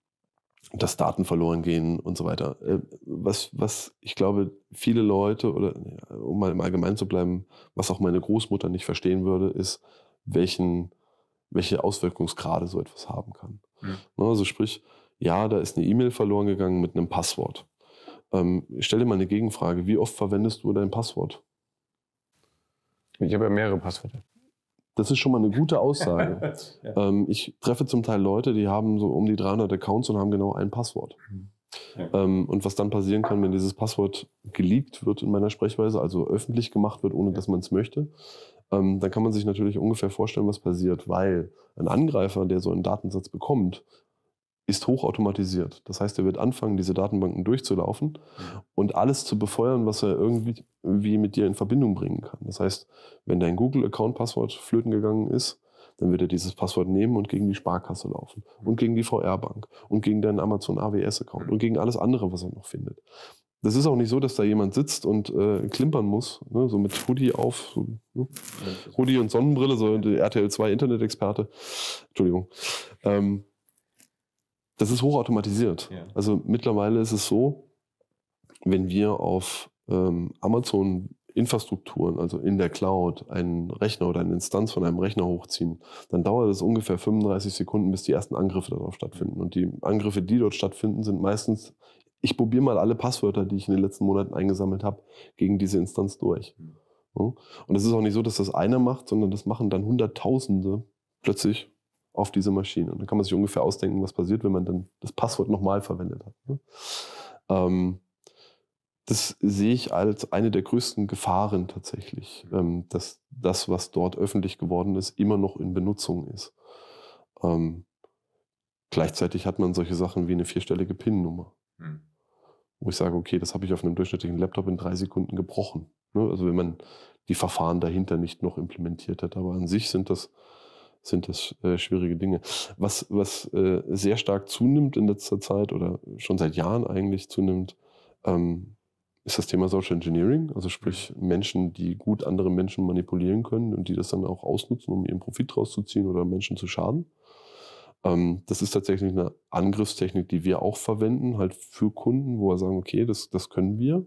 dass Daten verloren gehen und so weiter. Äh, was, was ich glaube, viele Leute, oder um mal im Allgemeinen zu bleiben, was auch meine Großmutter nicht verstehen würde, ist, welchen, welche Auswirkungsgrade so etwas haben kann. Mhm. Also sprich, ja, da ist eine E-Mail verloren gegangen mit einem Passwort. Ähm, ich stelle mal eine Gegenfrage. Wie oft verwendest du dein Passwort? Ich habe ja mehrere Passwörter. Das ist schon mal eine gute Aussage. *laughs* ja. ähm, ich treffe zum Teil Leute, die haben so um die 300 Accounts und haben genau ein Passwort. Ja. Ähm, und was dann passieren kann, wenn dieses Passwort geleakt wird in meiner Sprechweise, also öffentlich gemacht wird, ohne ja. dass man es möchte, ähm, dann kann man sich natürlich ungefähr vorstellen, was passiert, weil ein Angreifer, der so einen Datensatz bekommt ist hochautomatisiert. Das heißt, er wird anfangen, diese Datenbanken durchzulaufen mhm. und alles zu befeuern, was er irgendwie wie mit dir in Verbindung bringen kann. Das heißt, wenn dein Google-Account-Passwort flöten gegangen ist, dann wird er dieses Passwort nehmen und gegen die Sparkasse laufen und gegen die VR-Bank und gegen deinen Amazon AWS-Account und mhm. gegen alles andere, was er noch findet. Das ist auch nicht so, dass da jemand sitzt und äh, klimpern muss, ne? so mit Hoodie auf, so, ne? Hoodie und Sonnenbrille, so der RTL 2 Internet-Experte. Entschuldigung. Ähm, das ist hochautomatisiert. Ja. Also mittlerweile ist es so, wenn wir auf ähm, Amazon Infrastrukturen, also in der Cloud, einen Rechner oder eine Instanz von einem Rechner hochziehen, dann dauert es ungefähr 35 Sekunden, bis die ersten Angriffe darauf stattfinden. Und die Angriffe, die dort stattfinden, sind meistens, ich probiere mal alle Passwörter, die ich in den letzten Monaten eingesammelt habe, gegen diese Instanz durch. Mhm. Und es ist auch nicht so, dass das einer macht, sondern das machen dann Hunderttausende plötzlich auf diese Maschine. Und dann kann man sich ungefähr ausdenken, was passiert, wenn man dann das Passwort nochmal verwendet hat. Ne? Ähm, das sehe ich als eine der größten Gefahren tatsächlich, ähm, dass das, was dort öffentlich geworden ist, immer noch in Benutzung ist. Ähm, gleichzeitig hat man solche Sachen wie eine vierstellige PIN-Nummer, mhm. wo ich sage, okay, das habe ich auf einem durchschnittlichen Laptop in drei Sekunden gebrochen. Ne? Also wenn man die Verfahren dahinter nicht noch implementiert hat. Aber an sich sind das sind das äh, schwierige Dinge. Was, was äh, sehr stark zunimmt in letzter Zeit oder schon seit Jahren eigentlich zunimmt, ähm, ist das Thema Social Engineering, also sprich mhm. Menschen, die gut andere Menschen manipulieren können und die das dann auch ausnutzen, um ihren Profit rauszuziehen oder Menschen zu schaden. Ähm, das ist tatsächlich eine Angriffstechnik, die wir auch verwenden, halt für Kunden, wo wir sagen, okay, das, das können wir,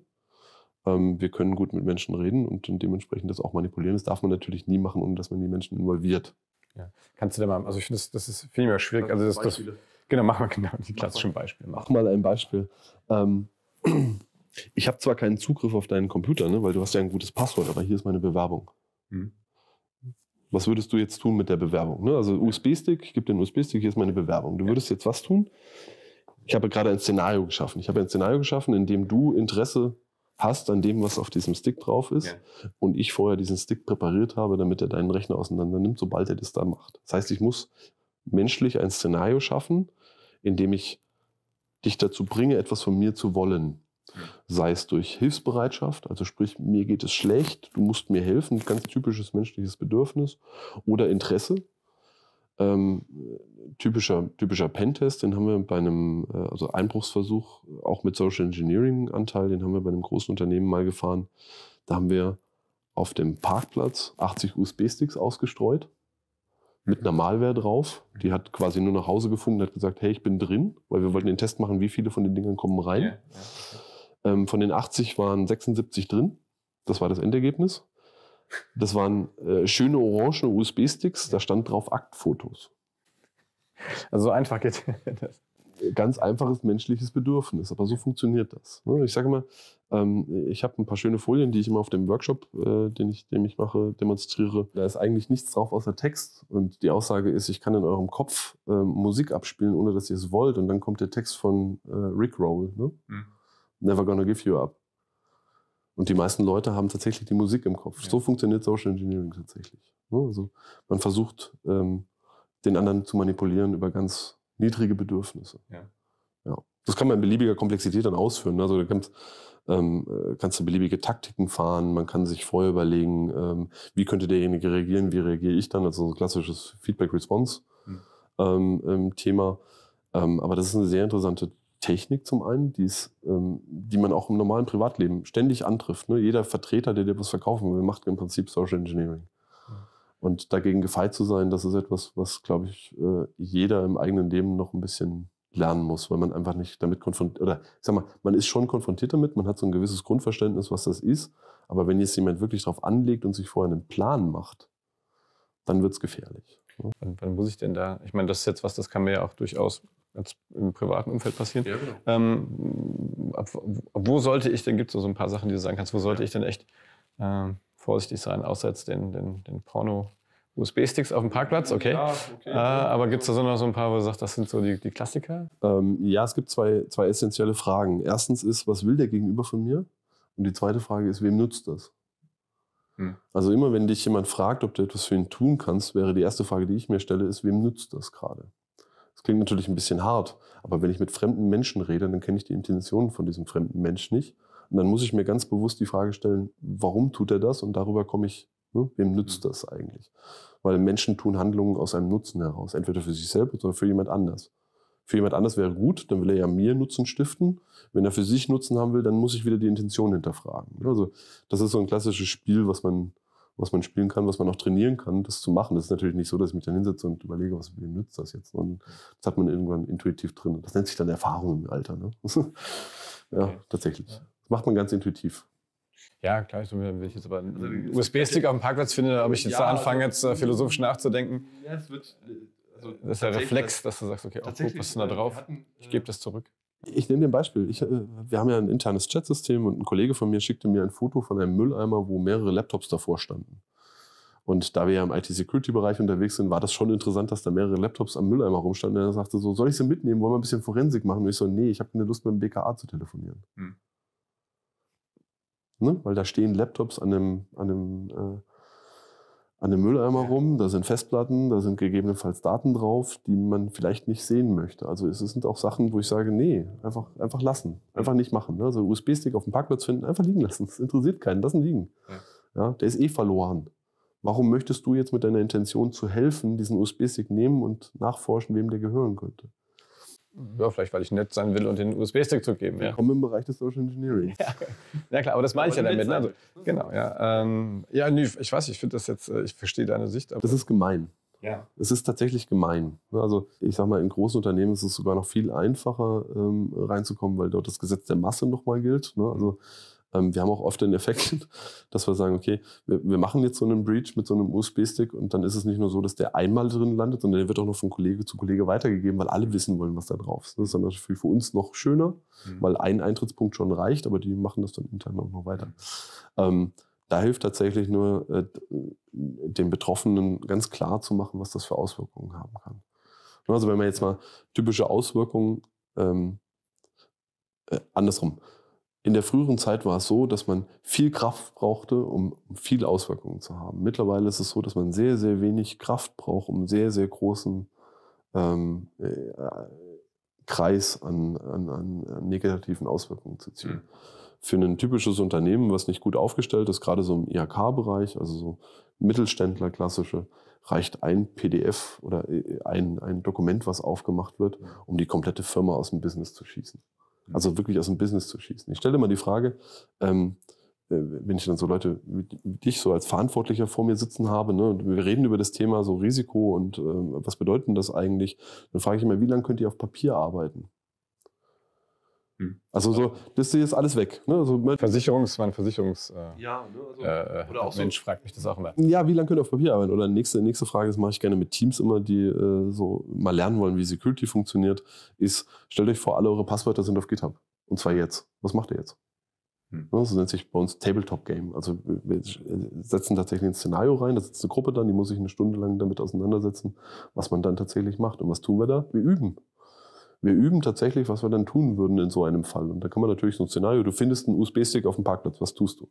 ähm, wir können gut mit Menschen reden und dementsprechend das auch manipulieren. Das darf man natürlich nie machen, ohne dass man die Menschen involviert. Ja. Kannst du da mal, also ich finde, das, das ist viel mehr schwierig. Also das, das, genau, mach mal genau die klassischen Beispiele. Mach mal ein Beispiel. Ähm, *clears throat* ich habe zwar keinen Zugriff auf deinen Computer, ne, weil du hast ja ein gutes Passwort, aber hier ist meine Bewerbung. Mhm. Was würdest du jetzt tun mit der Bewerbung? Ne? Also USB-Stick, ich gebe dir einen USB-Stick, hier ist meine Bewerbung. Du würdest ja. jetzt was tun? Ich habe gerade ein Szenario geschaffen. Ich habe ein Szenario geschaffen, in dem du Interesse hast an dem, was auf diesem Stick drauf ist. Ja. Und ich vorher diesen Stick präpariert habe, damit er deinen Rechner auseinander nimmt, sobald er das da macht. Das heißt, ich muss menschlich ein Szenario schaffen, in dem ich dich dazu bringe, etwas von mir zu wollen. Sei es durch Hilfsbereitschaft, also sprich, mir geht es schlecht, du musst mir helfen, ganz typisches menschliches Bedürfnis, oder Interesse, ähm, typischer, typischer Pentest, den haben wir bei einem, äh, also Einbruchsversuch, äh, auch mit Social Engineering-Anteil, den haben wir bei einem großen Unternehmen mal gefahren. Da haben wir auf dem Parkplatz 80 USB-Sticks ausgestreut mit einer Malware drauf. Die hat quasi nur nach Hause gefunden, hat gesagt, hey, ich bin drin, weil wir wollten den Test machen, wie viele von den Dingern kommen rein. Ja, ja, ähm, von den 80 waren 76 drin. Das war das Endergebnis. Das waren äh, schöne orange USB-Sticks, da stand drauf Aktfotos. Also so einfach geht das. Ganz einfaches menschliches Bedürfnis, aber so funktioniert das. Ne? Ich sage mal, ähm, ich habe ein paar schöne Folien, die ich immer auf dem Workshop, äh, den, ich, den ich mache, demonstriere. Da ist eigentlich nichts drauf außer Text. Und die Aussage ist, ich kann in eurem Kopf ähm, Musik abspielen, ohne dass ihr es wollt. Und dann kommt der Text von äh, Rick Roll, ne? mhm. Never Gonna Give You Up. Und die meisten Leute haben tatsächlich die Musik im Kopf. Ja. So funktioniert Social Engineering tatsächlich. Ne? Also man versucht, ähm, den anderen zu manipulieren über ganz niedrige Bedürfnisse. Ja. ja. Das kann man in beliebiger Komplexität dann ausführen. Ne? Also da kannst, ähm, äh, kannst du beliebige Taktiken fahren, man kann sich vorher überlegen, ähm, wie könnte derjenige reagieren, wie reagiere ich dann, also ein klassisches Feedback-Response-Thema. Hm. Ähm, ähm, ähm, aber das ist eine sehr interessante Technik zum einen, die, ist, ähm, die man auch im normalen Privatleben ständig antrifft. Ne? Jeder Vertreter, der dir was verkaufen will, macht im Prinzip Social Engineering. Und dagegen gefeit zu sein, das ist etwas, was, glaube ich, äh, jeder im eigenen Leben noch ein bisschen lernen muss, weil man einfach nicht damit konfrontiert, oder ich sag mal, man ist schon konfrontiert damit, man hat so ein gewisses Grundverständnis, was das ist, aber wenn jetzt jemand wirklich darauf anlegt und sich vorher einen Plan macht, dann wird es gefährlich. Und ne? Wann, muss ich denn da, ich meine, das ist jetzt was, das kann man ja auch durchaus jetzt im privaten Umfeld passieren. Ja, genau. ähm, wo sollte ich denn, gibt es so ein paar Sachen, die du sagen kannst, wo sollte ja. ich denn echt äh, vorsichtig sein, außer jetzt den, den, den Porno- USB-Sticks auf dem Parkplatz, okay. Ja, okay. Äh, aber gibt es da so noch so ein paar, wo du sagst, das sind so die, die Klassiker? Ähm, ja, es gibt zwei, zwei essentielle Fragen. Erstens ist, was will der Gegenüber von mir? Und die zweite Frage ist, wem nutzt das? Hm. Also immer, wenn dich jemand fragt, ob du etwas für ihn tun kannst, wäre die erste Frage, die ich mir stelle, ist, wem nützt das gerade? Das klingt natürlich ein bisschen hart, aber wenn ich mit fremden Menschen rede, dann kenne ich die Intentionen von diesem fremden Mensch nicht. Und dann muss ich mir ganz bewusst die Frage stellen, warum tut er das? Und darüber komme ich, ne, wem nützt mhm. das eigentlich? Weil Menschen tun Handlungen aus einem Nutzen heraus, entweder für sich selbst oder für jemand anders. Für jemand anders wäre gut, dann will er ja mir Nutzen stiften. Wenn er für sich Nutzen haben will, dann muss ich wieder die Intention hinterfragen. Also das ist so ein klassisches Spiel, was man was man spielen kann, was man auch trainieren kann, das zu machen. Das ist natürlich nicht so, dass ich mich dann hinsetze und überlege, was wem nützt das jetzt. Und das hat man irgendwann intuitiv drin. Das nennt sich dann Erfahrung im Alter. Ne? *laughs* ja, okay. tatsächlich. Das macht man ganz intuitiv. Ja, klar, wenn ich jetzt aber also, einen USB-Stick auf dem Parkplatz finde, ob ich jetzt ja, da also anfange, jetzt äh, mhm. philosophisch nachzudenken. Ja, es wird, äh, also das ist der Reflex, dass du sagst, okay, oh, guck, was ist denn da äh, drauf? ich gebe das zurück. Ich nehme dir ein Beispiel. Ich, äh, wir haben ja ein internes Chatsystem und ein Kollege von mir schickte mir ein Foto von einem Mülleimer, wo mehrere Laptops davor standen. Und da wir ja im IT-Security-Bereich unterwegs sind, war das schon interessant, dass da mehrere Laptops am Mülleimer rumstanden. Und er sagte so, soll ich sie mitnehmen? Wollen wir ein bisschen Forensik machen? Und ich so, nee, ich habe keine Lust, mit dem BKA zu telefonieren. Hm. Ne? Weil da stehen Laptops an einem, an einem äh, an dem Mülleimer rum, da sind Festplatten, da sind gegebenenfalls Daten drauf, die man vielleicht nicht sehen möchte. Also es sind auch Sachen, wo ich sage, nee, einfach, einfach lassen, mhm. einfach nicht machen. Ne? Also USB-Stick auf dem Parkplatz finden, einfach liegen lassen. Das interessiert keinen, lassen liegen. Ja, der ist eh verloren. Warum möchtest du jetzt mit deiner Intention zu helfen, diesen USB-Stick nehmen und nachforschen, wem der gehören könnte? ja, vielleicht weil ich nett sein will und den USB-Stick zurückgeben will. Ja. Kommen im Bereich des Social Engineering. Ja, ja klar, aber das meine ich ja damit. Ne? Also, genau, ja. Ähm, ja, nee, ich weiß, ich finde das jetzt, äh, ich verstehe deine Sicht. das ist gemein. Ja. Es ist tatsächlich gemein. Ne, also ich sag mal, in großen Unternehmen ist es sogar noch viel einfacher ähm, reinzukommen, weil dort das Gesetz der Masse nochmal gilt. Ne? Also ähm, wir haben auch oft den Effekt, *laughs* dass wir sagen, okay, wir, wir machen jetzt so einen Breach mit so einem USB-Stick und dann ist es nicht nur so, dass der einmal drin landet, sondern der wird auch noch von Kollege zu Kollege weitergegeben, weil alle wissen wollen, was da drauf ist. Das ist dann natürlich für uns noch schöner, mhm. weil ein Eintrittspunkt schon reicht, aber die machen das dann intern auch noch weiter. Ähm, da hilft tatsächlich nur, äh, den Betroffenen ganz klar zu machen, was das für Auswirkungen haben kann. Also wenn man jetzt mal typische Auswirkungen ähm, äh, andersrum. In der früheren Zeit war es so, dass man viel Kraft brauchte, um viele Auswirkungen zu haben. Mittlerweile ist es so, dass man sehr, sehr wenig Kraft braucht, um sehr, sehr großen ähm, äh, Kreis an, an, an, negativen Auswirkungen zu ziehen. Mhm. Für ein typisches Unternehmen, was nicht gut aufgestellt ist, gerade so im IHK-Bereich, also so Mittelständler klassische, reicht ein PDF oder äh, ein, ein Dokument, was aufgemacht wird, um die komplette Firma aus dem Business zu schießen. Also wirklich aus dem Business zu schießen. Ich stelle immer die Frage, ähm, äh, wenn ich dann so Leute wie dich so als Verantwortlicher vor mir sitzen habe, ne, und wir reden über das Thema so Risiko und äh, was bedeutet das eigentlich, dann frage ich immer, wie lange könnt ihr auf Papier arbeiten? Hm. Also so, das ist alles weg. Ne? Also Versicherungs, mein Versicherungs. Äh, ja, ne? also, äh, oder auch Mensch so. fragt mich das auch immer. Ja, wie lange können ihr auf Papier arbeiten? Oder nächste, nächste Frage, das mache ich gerne mit Teams immer, die äh, so mal lernen wollen, wie Security funktioniert, ist, stellt euch vor, alle eure Passwörter sind auf GitHub. Und zwar jetzt. Was macht ihr jetzt? Hm. Das ne, nennt sich bei uns Tabletop Game. Also wir setzen tatsächlich ein Szenario rein, da sitzt eine Gruppe dann, die muss sich eine Stunde lang damit auseinandersetzen, was man dann tatsächlich macht. Und was tun wir da? Wir üben wir üben tatsächlich, was wir dann tun würden in so einem Fall. Und da kann man natürlich so ein Szenario, du findest einen USB-Stick auf dem Parkplatz, was tust du?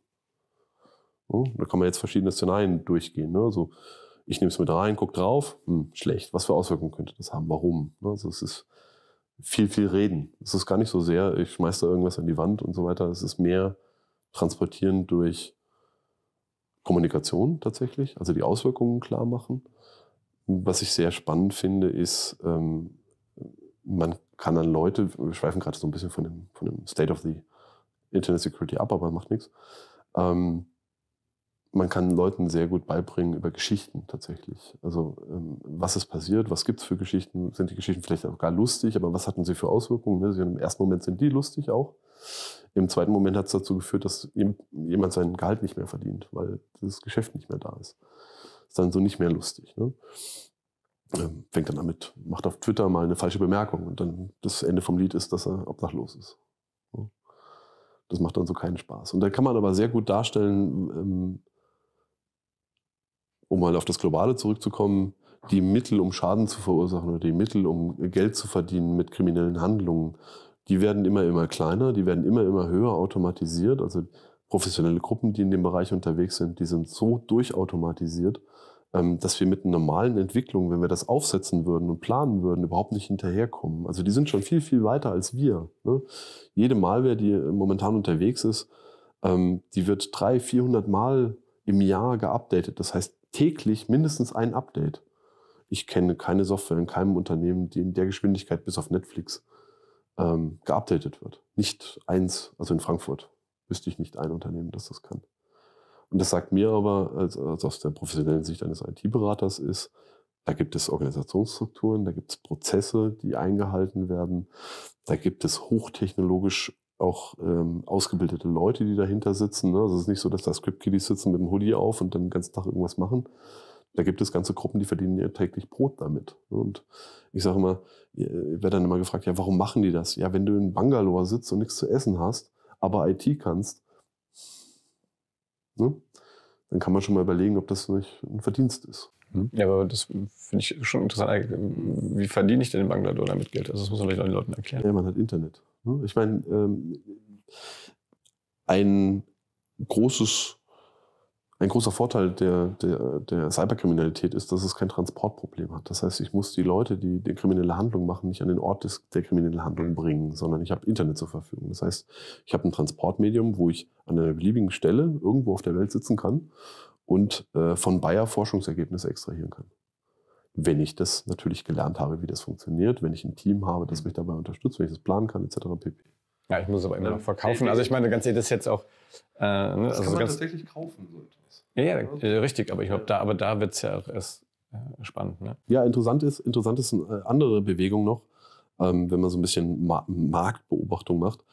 Ja, da kann man jetzt verschiedene Szenarien durchgehen. Ne? So, also, ich nehme es mit rein, gucke drauf, hm, schlecht, was für Auswirkungen könnte das haben, warum? Ne? Also es ist viel, viel reden. Es ist gar nicht so sehr, ich schmeiße da irgendwas an die Wand und so weiter. Es ist mehr transportieren durch Kommunikation tatsächlich, also die Auswirkungen klar machen. Was ich sehr spannend finde, ist, ähm, man kann dann Leute, wir schweifen gerade so ein bisschen von dem, von dem State of the Internet Security ab, aber macht nichts. Ähm, man kann Leuten sehr gut beibringen über Geschichten tatsächlich. Also ähm, was ist passiert, was gibt es für Geschichten, sind die Geschichten vielleicht auch gar lustig, aber was hatten sie für Auswirkungen? Ne? Im ersten Moment sind die lustig auch. Im zweiten Moment hat es dazu geführt, dass jemand sein Gehalt nicht mehr verdient, weil das Geschäft nicht mehr da ist. Ist dann so nicht mehr lustig. Ne? ähm, fängt dann damit, macht auf Twitter mal eine falsche Bemerkung und dann das Ende vom Lied ist, dass er obdachlos ist. Das macht dann so keinen Spaß. Und da kann man aber sehr gut darstellen, ähm, um mal auf das Globale zurückzukommen, die Mittel, um Schaden zu verursachen oder die Mittel, um Geld zu verdienen mit kriminellen Handlungen, die werden immer, immer kleiner, die werden immer, immer höher automatisiert. Also professionelle Gruppen, die in dem Bereich unterwegs sind, die sind so durchautomatisiert, ähm, dass wir mit einer normalen Entwicklung, wenn wir das aufsetzen würden und planen würden, überhaupt nicht hinterherkommen. Also die sind schon viel, viel weiter als wir. Ne? Jede Malware, die momentan unterwegs ist, ähm, die wird 300, 400 Mal im Jahr geupdatet. Das heißt täglich mindestens ein Update. Ich kenne keine Software in keinem Unternehmen, die in der Geschwindigkeit bis auf Netflix ähm, geupdatet wird. Nicht eins, also in Frankfurt wüsste ich nicht ein Unternehmen, das das kann. Und das sagt mir aber, als, als aus der professionellen Sicht eines IT-Beraters ist, da gibt es Organisationsstrukturen, da gibt es Prozesse, die eingehalten werden, da gibt es hochtechnologisch auch ähm, ausgebildete Leute, die dahinter sitzen. Ne? Also es ist nicht so, dass da Script-Kiddies sitzen mit dem Hoodie auf und dann den ganzen Tag irgendwas machen. Da gibt es ganze Gruppen, die verdienen ihr täglich Brot damit. Ne? Und ich sage immer, ich äh, werde dann immer gefragt, ja, warum machen die das? Ja, wenn du in Bangalore sitzt und nichts zu essen hast, aber IT kannst, ne? dann kann man schon mal überlegen, ob das nicht ein Verdienst ist. Hm? Ja, aber das finde ich schon interessant. Äh, wie verdiene ich denn in Bangladesch damit Geld? Also das muss man vielleicht auch den Leuten erklären. Ja, man hat Internet. Ne? Ich meine, ähm, ein großes ein großer Vorteil der, der, der Cyberkriminalität ist, dass es kein Transportproblem hat. Das heißt, ich muss die Leute, die, die kriminelle Handlung machen, nicht an den Ort des, der kriminellen Handlung bringen, sondern ich habe Internet zur Verfügung. Das heißt, ich habe ein Transportmedium, wo ich an einer beliebigen Stelle irgendwo auf der Welt sitzen kann und äh, von Bayer Forschungsergebnisse extrahieren kann. Wenn ich das natürlich gelernt habe, wie das funktioniert, wenn ich ein Team habe, das mhm. mich dabei unterstützt, wenn ich das planen kann, etc. pp. Ja, ich muss es aber immer noch ähm, verkaufen. Also ich meine, ganz ehrlich, das ist jetzt auch. Äh, ne, das also kann man tatsächlich kaufen, so etwas. Ja, ja, äh, richtig, aber ich glaube, da, da wird es ja auch erst äh, spannend. Ne? Ja, interessant ist, interessant ist eine äh, andere Bewegung noch, ähm, wenn man so ein bisschen Ma Marktbeobachtung macht.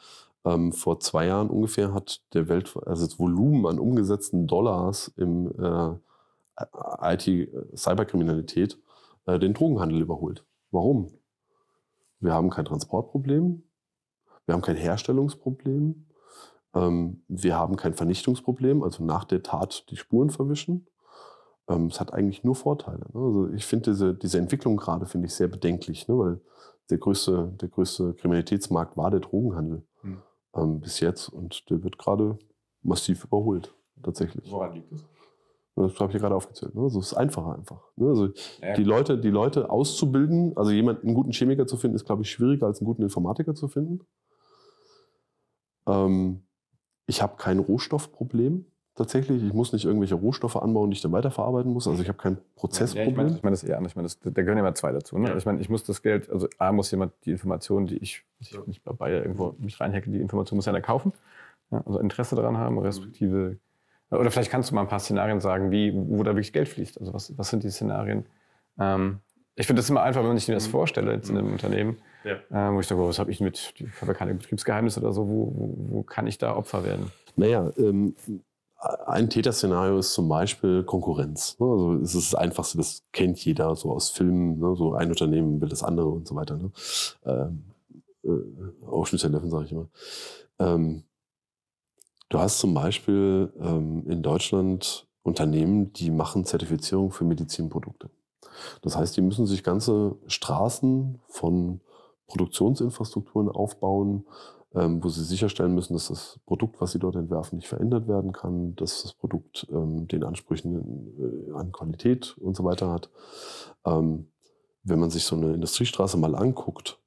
Ähm, vor zwei Jahren ungefähr hat der Welt, also das Volumen an umgesetzten Dollars im äh, IT-Cyberkriminalität äh, den Drogenhandel überholt. Warum? Wir haben kein Transportproblem, wir haben kein Herstellungsproblem. Ähm, wir haben kein Vernichtungsproblem, also nach der Tat die Spuren verwischen. Ähm, es hat eigentlich nur Vorteile. Ne? Also ich finde diese, diese Entwicklung gerade finde ich sehr bedenklich, ne? weil der größte, der größte Kriminalitätsmarkt war der Drogenhandel mhm. ähm, bis jetzt und der wird gerade massiv überholt, tatsächlich. Woran liegt das? Das habe ich gerade aufgezählt. Ne? Also es ist einfacher einfach. Ne? Also die, Leute, die Leute auszubilden, also jemanden, einen guten Chemiker zu finden, ist, glaube ich, schwieriger als einen guten Informatiker zu finden. Ähm, ich habe kein Rohstoffproblem tatsächlich. Ich muss nicht irgendwelche Rohstoffe anbauen, die ich dann weiterverarbeiten muss. Also ich habe kein Prozessproblem. Ja, ich meine ich mein das eher anders. Ich meine, da gehören ja immer zwei dazu. Ne? Ja. Also ich meine, ich muss das Geld, also A, muss jemand die Informationen, die ich, ja. nicht bei Bayer irgendwo mich reinhacke, die Information muss einer kaufen. Ja? Also Interesse daran haben, mhm. respektive. Oder vielleicht kannst du mal ein paar Szenarien sagen, wie, wo da wirklich Geld fließt. Also was, was sind die Szenarien? Ähm, ich finde das immer einfach, wenn ich mir das mhm. vorstelle in einem mhm. Unternehmen, ja. äh, wo ich denke, oh, was habe ich mit, ich habe ja keine Betriebsgeheimnisse oder so, wo, wo, wo kann ich da Opfer werden? Naja, ähm, ein Täterszenario ist zum Beispiel Konkurrenz. Ne? Also es ist das Einfachste, das kennt jeder so aus Filmen, ne? so ein Unternehmen will das andere und so weiter. Ne? Ähm, äh, Aufschnitte Löffel, sage ich immer. Ähm, du hast zum Beispiel ähm, in Deutschland Unternehmen, die machen Zertifizierung für Medizinprodukte. Das heißt, die müssen sich ganze Straßen von Produktionsinfrastrukturen aufbauen, ähm, wo sie sicherstellen müssen, dass das Produkt, was sie dort entwerfen, nicht verändert werden kann, dass das Produkt ähm, den Ansprüchen äh, an Qualität und so weiter hat. Ähm, wenn man sich so eine Industriestraße mal anguckt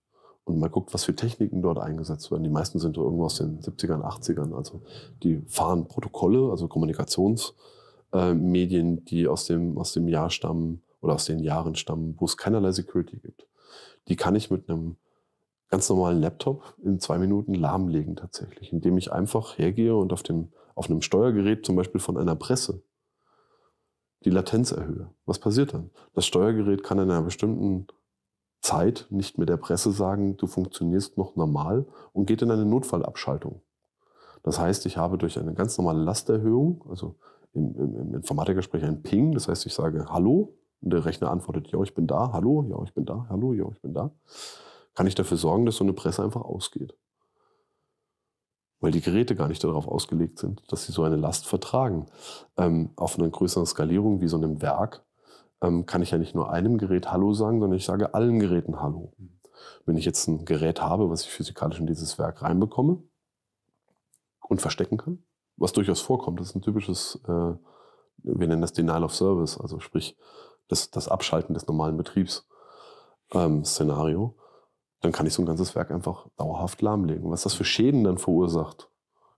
und mal guckt, was für Techniken dort eingesetzt werden, die meisten sind irgendwo aus den 70ern, 80ern, also die fahren Protokolle, also Kommunikationsmedien, äh, die aus dem, aus dem Jahr stammen, oder aus den Jahren stammen, wo es keinerlei Security gibt. Die kann ich mit einem ganz normalen Laptop in zwei Minuten lahmlegen tatsächlich, indem ich einfach hergehe und auf, dem, auf einem Steuergerät zum Beispiel von einer Presse die Latenz erhöhe. Was passiert dann? Das Steuergerät kann in einer bestimmten Zeit nicht mehr der Presse sagen, du funktionierst noch normal und geht in eine Notfallabschaltung. Das heißt, ich habe durch eine ganz normale Lasterhöhung, also im, im, im Informatikersprech ein Ping, das heißt, ich sage Hallo, und der Rechner antwortet, ja, ich bin da, hallo, ja, ich bin da, hallo, ja, ich bin da. Kann ich dafür sorgen, dass so eine Presse einfach ausgeht? Weil die Geräte gar nicht darauf ausgelegt sind, dass sie so eine Last vertragen. Ähm, auf einer größeren Skalierung wie so einem Werk ähm, kann ich ja nicht nur einem Gerät Hallo sagen, sondern ich sage allen Geräten Hallo. Wenn ich jetzt ein Gerät habe, was ich physikalisch in dieses Werk reinbekomme und verstecken kann, was durchaus vorkommt, das ist ein typisches, äh, wir nennen das Denial of Service, also sprich, das, das Abschalten des normalen Betriebsszenario, ähm, dann kann ich so ein ganzes Werk einfach dauerhaft lahmlegen. Was das für Schäden dann verursacht,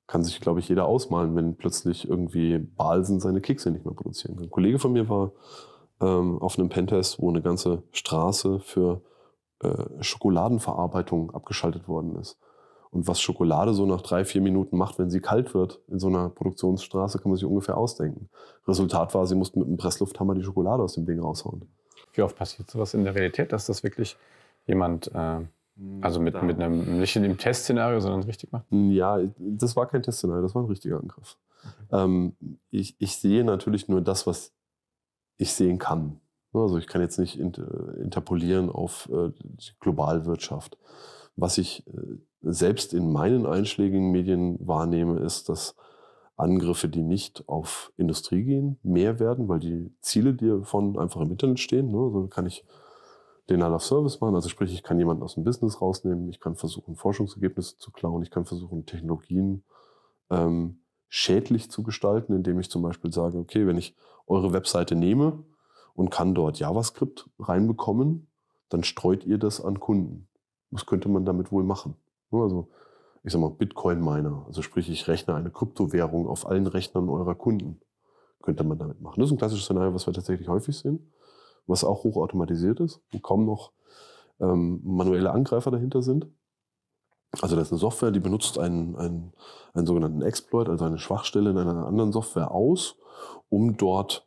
kann sich, glaube ich, jeder ausmalen, wenn plötzlich irgendwie Balsen seine Kekse nicht mehr produzieren kann. Ein Kollege von mir war ähm, auf einem Pentest, wo eine ganze Straße für äh, Schokoladenverarbeitung abgeschaltet worden ist. Und was Schokolade so nach drei, vier Minuten macht, wenn sie kalt wird in so einer Produktionsstraße, kann man sich ungefähr ausdenken. Resultat war, sie mussten mit einem Presslufthammer die Schokolade aus dem Ding raushauen. Wie oft passiert sowas in der Realität, dass das wirklich jemand, äh, also mit, mit einem, nicht in dem Testszenario, sondern richtig macht? Ja, das war kein Testszenario, das war ein richtiger Angriff. Ähm, ich, ich sehe natürlich nur das, was ich sehen kann. Also ich kann jetzt nicht äh, interpolieren auf äh, die Globalwirtschaft. Was ich äh, selbst in meinen einschlägigen Medien wahrnehme, ist, dass Angriffe, die nicht auf Industrie gehen, mehr werden, weil die Ziele die davon einfach im Internet stehen. Ne? So kann ich den All of Service machen, also sprich, ich kann jemanden aus dem Business rausnehmen, ich kann versuchen, Forschungsergebnisse zu klauen, ich kann versuchen, Technologien ähm, schädlich zu gestalten, indem ich zum Beispiel sage, okay, wenn ich eure Webseite nehme und kann dort JavaScript reinbekommen, dann streut ihr das an Kunden. Was könnte man damit wohl machen? Ne, also ich sag mal Bitcoin-Miner. Also sprich, ich rechne eine Kryptowährung auf allen Rechnern eurer Kunden. Könnte man damit machen. Das ist ein klassisches Szenario, was wir tatsächlich häufig sehen, was auch hochautomatisiert ist und kaum noch ähm, manuelle Angreifer dahinter sind. Also das ist eine Software, die benutzt einen, einen, einen sogenannten Exploit, also eine Schwachstelle in einer anderen Software aus, um dort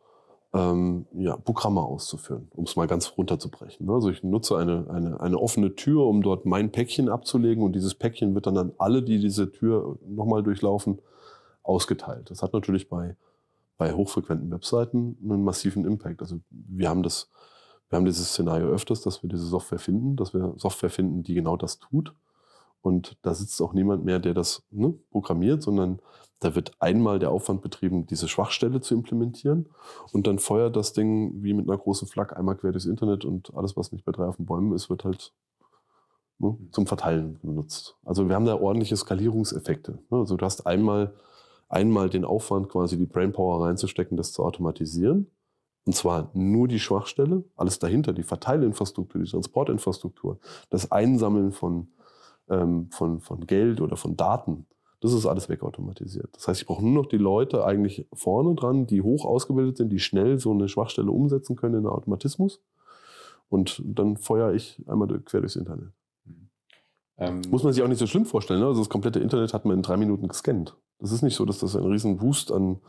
ähm, ja, Programme auszuführen, um es mal ganz runterzubrechen. Ne? Also ich nutze eine, eine, eine offene Tür, um dort mein Päckchen abzulegen und dieses Päckchen wird dann an alle, die diese Tür nochmal durchlaufen, ausgeteilt. Das hat natürlich bei, bei hochfrequenten Webseiten einen massiven Impact. Also wir haben das, wir haben dieses Szenario öfters, dass wir diese Software finden, dass wir Software finden, die genau das tut. Und da sitzt auch niemand mehr, der das ne, programmiert, sondern da wird einmal der Aufwand betrieben, diese Schwachstelle zu implementieren und dann feuert das Ding wie mit einer großen Flak einmal quer durchs Internet und alles, was nicht bei drei auf den Bäumen ist, wird halt ne, mhm. zum Verteilen benutzt. Also wir haben da ordentliche Skalierungseffekte. Ne? Also du hast einmal, einmal den Aufwand, quasi die Brainpower reinzustecken, das zu automatisieren. Und zwar nur die Schwachstelle, alles dahinter, die Verteilinfrastruktur, die Transportinfrastruktur, das Einsammeln von, ähm, von, von Geld oder von Daten, das ist alles wegautomatisiert. Das heißt, ich brauche nur noch die Leute eigentlich vorne dran, die hoch ausgebildet sind, die schnell so eine Schwachstelle umsetzen können in einen Automatismus. Und dann feuere ich einmal quer durchs Internet. Mhm. Ähm, Muss man sich auch nicht so schlimm vorstellen. Ne? Also das komplette Internet hat man in drei Minuten gescannt. Das ist nicht so, dass das ein riesen Boost an,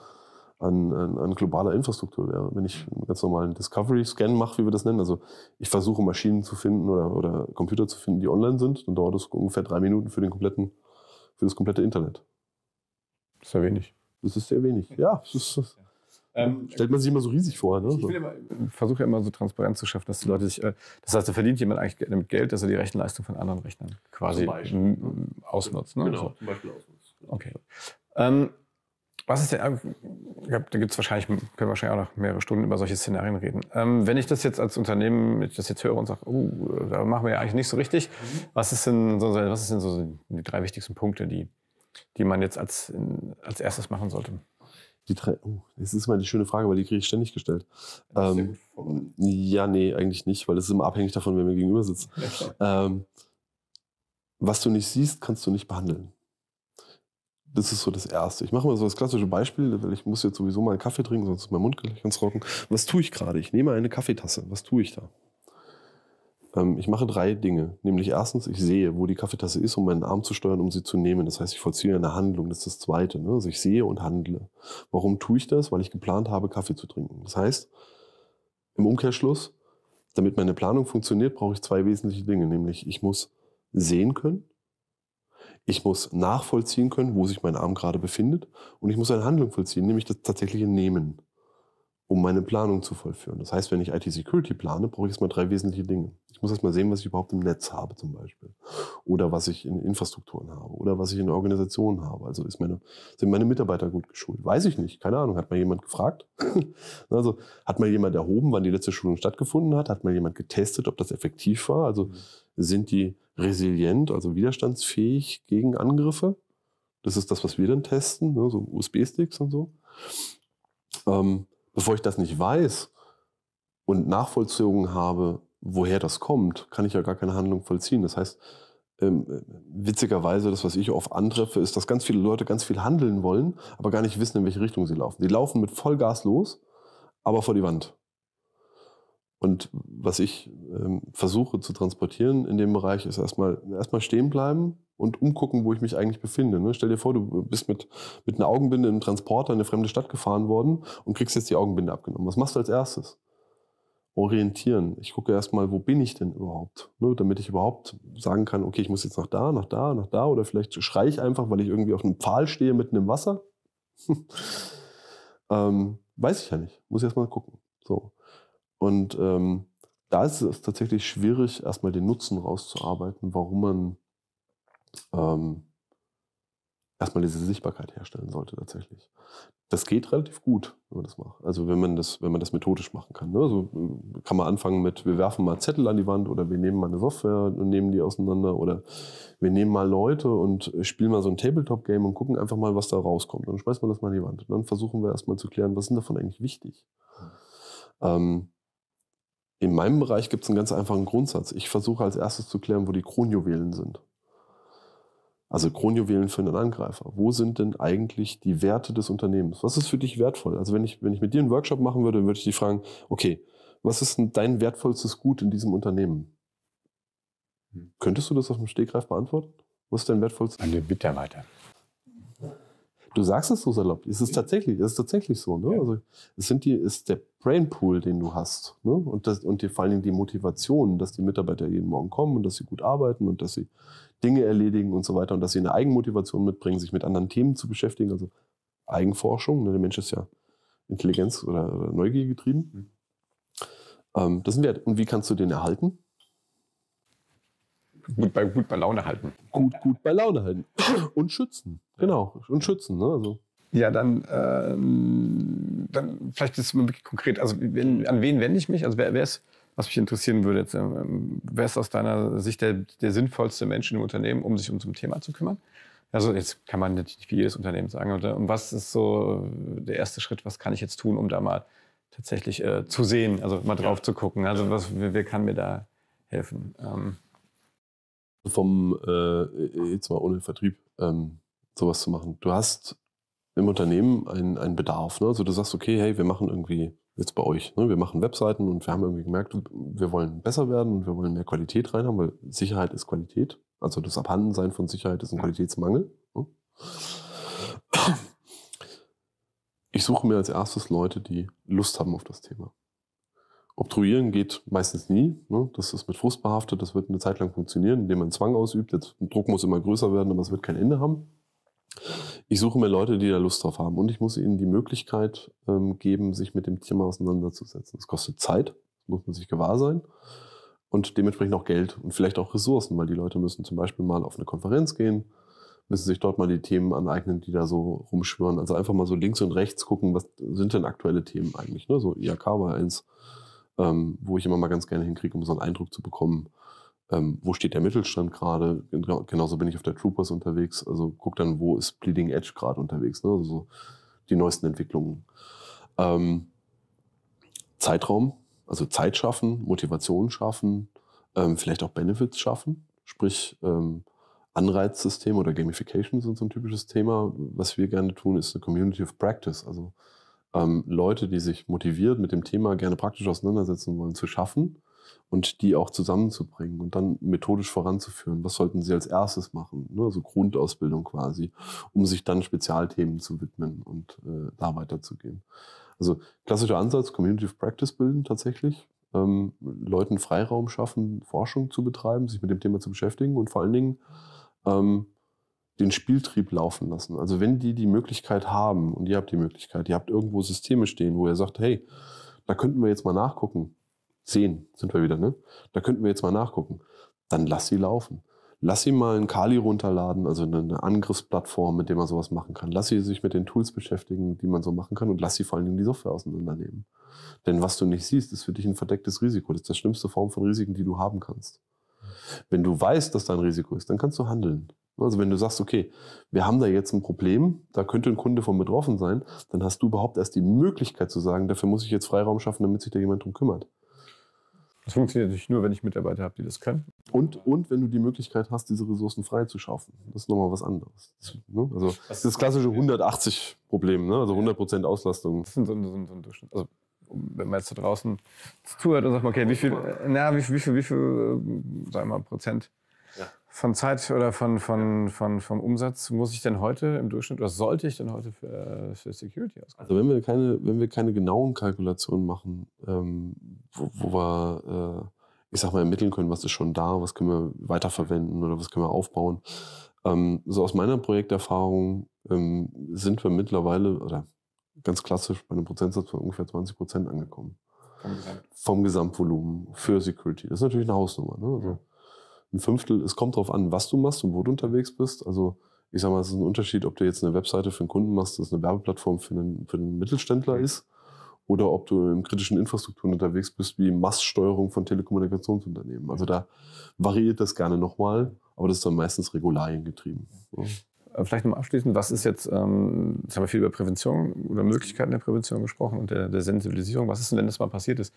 an, an, an globaler Infrastruktur wäre. Wenn ich einen ganz normalen Discovery-Scan mache, wie wir das nennen, also ich versuche Maschinen zu finden oder, oder Computer zu finden, die online sind, dann dauert das ungefähr drei Minuten für den kompletten für das komplette Internet. Das ist ja wenig. Das ist sehr wenig, ja. Ähm, Stellt man sich immer so riesig vor. Ne? Ich versuche ja immer so transparent zu schaffen, dass die Leute sich. Äh, das heißt, da verdient jemand eigentlich damit Geld, dass er die Rechenleistung von anderen Rechnern quasi ausnutzt. Ne? Genau, zum Beispiel ausnutzt. Okay. Ähm, was ist denn, äh, ich glaub, da gibt es wahrscheinlich, können wir wahrscheinlich auch noch mehrere Stunden über solche Szenarien reden. Ähm, wenn ich das jetzt als Unternehmen, wenn ich das jetzt höre und sage, oh, da machen wir ja eigentlich nicht so richtig, mhm. was, ist denn so, was ist denn so die drei wichtigsten Punkte, die, die man jetzt als, als erstes machen sollte? Die drei, oh, das ist mal eine schöne Frage, weil die kriege ich ständig gestellt. Ähm, ja, nee, eigentlich nicht, weil es ist immer abhängig davon, wer mir gegenüber sitzt. Ähm, was du nicht siehst, kannst du nicht behandeln. Das ist so das Erste. Ich mache mal so das klassische Beispiel, weil ich muss jetzt sowieso mal einen Kaffee trinken, sonst ist mein Mund gleich ganz trocken. Was tue ich gerade? Ich nehme eine Kaffeetasse. Was tue ich da? Ähm, ich mache drei Dinge. Nämlich erstens, ich sehe, wo die Kaffeetasse ist, um meinen Arm zu steuern, um sie zu nehmen. Das heißt, ich vollziehe eine Handlung. Das ist das Zweite. Ne? Also ich sehe und handle. Warum tue ich das? Weil ich geplant habe, Kaffee zu trinken. Das heißt, im Umkehrschluss, damit meine Planung funktioniert, brauche ich zwei wesentliche Dinge. Nämlich, ich muss sehen können ich muss nachvollziehen können, wo sich mein Arm gerade befindet. Und ich muss eine Handlung vollziehen, nämlich das tatsächliche Nehmen um meine Planung zu vollführen. Das heißt, wenn ich IT-Security plane, brauche ich erstmal drei wesentliche Dinge. Ich muss erstmal sehen, was ich überhaupt im Netz habe zum Beispiel. Oder was ich in Infrastrukturen habe. Oder was ich in Organisationen habe. Also meine, sind meine Mitarbeiter gut geschult? Weiß ich nicht. Keine Ahnung. Hat mal jemand gefragt? *clears throat* also hat mal jemand erhoben, wann die letzte Schulung stattgefunden hat? Hat mal jemand getestet, ob das effektiv war? Also mhm. sind die resilient, also widerstandsfähig gegen Angriffe? Das ist das, was wir dann testen. Ne? So USB-Sticks und so. Ähm, Bevor ich das nicht weiß und Nachvollzogen habe, woher das kommt, kann ich ja gar keine Handlung vollziehen. Das heißt, ähm, witzigerweise, das, was ich oft antreffe, ist, dass ganz viele Leute ganz viel handeln wollen, aber gar nicht wissen, in welche Richtung sie laufen. Die laufen mit Vollgas los, aber vor die Wand. Und was ich ähm, versuche zu transportieren in dem Bereich ist erstmal, erstmal stehen bleiben und umgucken, wo ich mich eigentlich befinde. Ne? Stell dir vor, du bist mit, mit einer Augenbinde im Transporter in eine fremde Stadt gefahren worden und kriegst jetzt die Augenbinde abgenommen. Was machst du als erstes? Orientieren. Ich gucke erstmal, wo bin ich denn überhaupt? Ne? Damit ich überhaupt sagen kann, okay, ich muss jetzt nach da, nach da, nach da oder vielleicht schrei ich einfach, weil ich irgendwie auf einem Pfahl stehe mitten im Wasser. *laughs* ähm, weiß ich ja nicht. Muss ich erstmal gucken. So. Und ähm, da ist es tatsächlich schwierig, erstmal den Nutzen rauszuarbeiten, warum man ähm, erstmal diese Sichtbarkeit herstellen sollte tatsächlich. Das geht relativ gut, wenn man das macht. Also wenn man das, wenn man das methodisch machen kann. Ne? Also äh, kann man anfangen mit, wir werfen mal Zettel an die Wand oder wir nehmen mal eine Software und nehmen die auseinander oder wir nehmen mal Leute und spielen mal so ein Tabletop-Game und gucken einfach mal, was da rauskommt. Dann schmeißen wir das mal an die Wand. Und dann versuchen wir erstmal zu klären, was sind davon eigentlich wichtig. Mhm. Ähm, in meinem Bereich gibt es einen ganz einfachen Grundsatz. Ich versuche als erstes zu klären, wo die Kronjuwelen sind. Also Kronjuwelen für einen Angreifer. Wo sind denn eigentlich die Werte des Unternehmens? Was ist für dich wertvoll? Also wenn ich, wenn ich mit dir einen Workshop machen würde, würde ich dich fragen, okay, was ist denn dein wertvollstes Gut in diesem Unternehmen? Hm. Könntest du das auf dem Stegreif beantworten? Was ist dein wertvollstes? Eine Mitarbeiter. Du sagst es so salopp. Es ist tatsächlich, es ist tatsächlich so. Ne? Ja. Also es sind die, ist der Brainpool, den du hast. Ne? Und, das, und die, vor allen Dingen die Motivation, dass die Mitarbeiter jeden Morgen kommen und dass sie gut arbeiten und dass sie Dinge erledigen und so weiter und dass sie eine Eigenmotivation mitbringen, sich mit anderen Themen zu beschäftigen. Also Eigenforschung. Ne? Der Mensch ist ja Intelligenz oder, oder Neugier getrieben. Mhm. Ähm, das sind ein Wert. Halt. Und wie kannst du den erhalten? gut bei, gut bei Laune halten. Gut, gut bei Laune halten. Und schützen. Genau. Und schützen. Ne? Also. Ja, dann, ähm, dann vielleicht ist es wirklich konkret. Also wenn, an wen wende ich mich? Also wer, wer ist, was mich interessieren würde jetzt, ähm, wer ist aus deiner Sicht der, der sinnvollste Mensch im Unternehmen, um sich um so ein Thema zu kümmern? Also jetzt kann man natürlich für jedes Unternehmen sagen. Oder, und was ist so der erste Schritt? Was kann ich jetzt tun, um da mal tatsächlich äh, zu sehen, also mal drauf ja. zu gucken? Also was, wer, wer kann mir da helfen? Ähm, vom, äh, äh, jetzt mal ohne Vertrieb, ähm, sowas zu machen. Du hast im Unternehmen einen, einen Bedarf. Ne? Also du sagst, okay, hey, wir machen irgendwie jetzt bei euch, ne? wir machen Webseiten und wir haben irgendwie gemerkt, wir wollen besser werden und wir wollen mehr Qualität rein haben, weil Sicherheit ist Qualität. Also das Abhandensein von Sicherheit ist ein Qualitätsmangel. Ne? Ich suche mir als erstes Leute, die Lust haben auf das Thema. Obtruieren geht meistens nie. Ne? Das ist mit Frust behaftet. Das wird eine Zeit lang funktionieren, indem man Zwang ausübt. Der Druck muss immer größer werden, aber es wird kein Ende haben. Ich suche mir Leute, die da Lust drauf haben. Und ich muss ihnen die Möglichkeit ähm, geben, sich mit dem Thema auseinanderzusetzen. Das kostet Zeit, muss man sich gewahr sein. Und dementsprechend auch Geld und vielleicht auch Ressourcen, weil die Leute müssen zum Beispiel mal auf eine Konferenz gehen, müssen sich dort mal die Themen aneignen, die da so rumschwören. Also einfach mal so links und rechts gucken, was sind denn aktuelle Themen eigentlich. Ne? So IAK war eins, ähm, wo ich immer mal ganz gerne hinkriege, um so einen Eindruck zu bekommen, ähm, wo steht der Mittelstand gerade. Genau, genauso bin ich auf der Troopers unterwegs. Also guck dann, wo ist Bleeding Edge gerade unterwegs. Ne? Also so die neuesten Entwicklungen. Ähm, Zeitraum, also Zeit schaffen, Motivation schaffen, ähm, vielleicht auch Benefits schaffen, sprich ähm, Anreizsysteme oder Gamification sind so ein typisches Thema. Was wir gerne tun, ist eine Community of Practice. Also ähm, Leute, die sich motiviert mit dem Thema gerne praktisch auseinandersetzen wollen, zu schaffen und die auch zusammenzubringen und dann methodisch voranzuführen. Was sollten sie als erstes machen? Ne? Also Grundausbildung quasi, um sich dann Spezialthemen zu widmen und äh, da weiterzugehen. Also klassischer Ansatz, Community of Practice bilden tatsächlich, ähm, Leuten Freiraum schaffen, Forschung zu betreiben, sich mit dem Thema zu beschäftigen und vor allen Dingen ähm, den Spieltrieb laufen lassen. Also wenn die die Möglichkeit haben und ihr habt die Möglichkeit, ihr habt irgendwo Systeme stehen, wo ihr sagt, hey, da könnten wir jetzt mal nachgucken. Zehn sind wir wieder, ne? Da könnten wir jetzt mal nachgucken. Dann lass sie laufen. Lass sie mal einen Kali runterladen, also eine Angriffsplattform, mit der man sowas machen kann. Lass sie sich mit den Tools beschäftigen, die man so machen kann und lass sie vor allen Dingen die Software auseinandernehmen. Denn was du nicht siehst, ist für dich ein verdecktes Risiko. Das ist die schlimmste Form von Risiken, die du haben kannst. Wenn du weißt, dass da ein Risiko ist, dann kannst du handeln. Also wenn du sagst, okay, wir haben da jetzt ein Problem, da könnte ein Kunde von betroffen sein, dann hast du überhaupt erst die Möglichkeit zu sagen, dafür muss ich jetzt Freiraum schaffen, damit sich da jemand drum kümmert. Das funktioniert natürlich nur, wenn ich Mitarbeiter habe, die das können. Und, und wenn du die Möglichkeit hast, diese Ressourcen frei zu schaffen. Das ist nochmal was anderes. Das, ne? Also das, das klassische 180-Problem, ne? also 100% Auslastung. Das sind so, so, so ein Durchschnitt. Also wenn man jetzt da draußen zuhört und sagt, okay, wie viel, na, wie viel, wie viel, wie viel, äh, sagen wir mal, Prozent von Zeit oder von, von, von, vom Umsatz muss ich denn heute im Durchschnitt oder sollte ich denn heute für, äh, für Security ausgeben? Also wenn wir keine, wenn wir keine genauen Kalkulationen machen, ähm, wo, wo, wir, äh, ich sag mal, ermitteln können, was ist schon da, was können wir weiterverwenden oder was können wir aufbauen. Ähm, so aus meiner Projekterfahrung ähm, sind wir mittlerweile, oder ganz klassisch bei einem Prozentsatz von ungefähr 20 Prozent angekommen. Vom, Gesamt. vom Gesamtvolumen für Security. Das ist natürlich eine Hausnummer. Ne? Also, ein Fünftel, es kommt darauf an, was du machst und wo du unterwegs bist. Also ich sage mal, es ist ein Unterschied, ob du jetzt eine Webseite für einen Kunden machst, das eine Werbeplattform für einen, für einen Mittelständler ist, oder ob du in kritischen Infrastrukturen unterwegs bist, wie Masssteuerung von Telekommunikationsunternehmen. Also da variiert das gerne nochmal, aber das ist dann meistens Regularien getrieben. So. Äh, vielleicht nochmal abschließend, was ist jetzt, ähm, jetzt haben wir viel über Prävention oder Möglichkeiten der Prävention gesprochen und der, der Sensibilisierung. Was ist denn, wenn das mal passiert ist?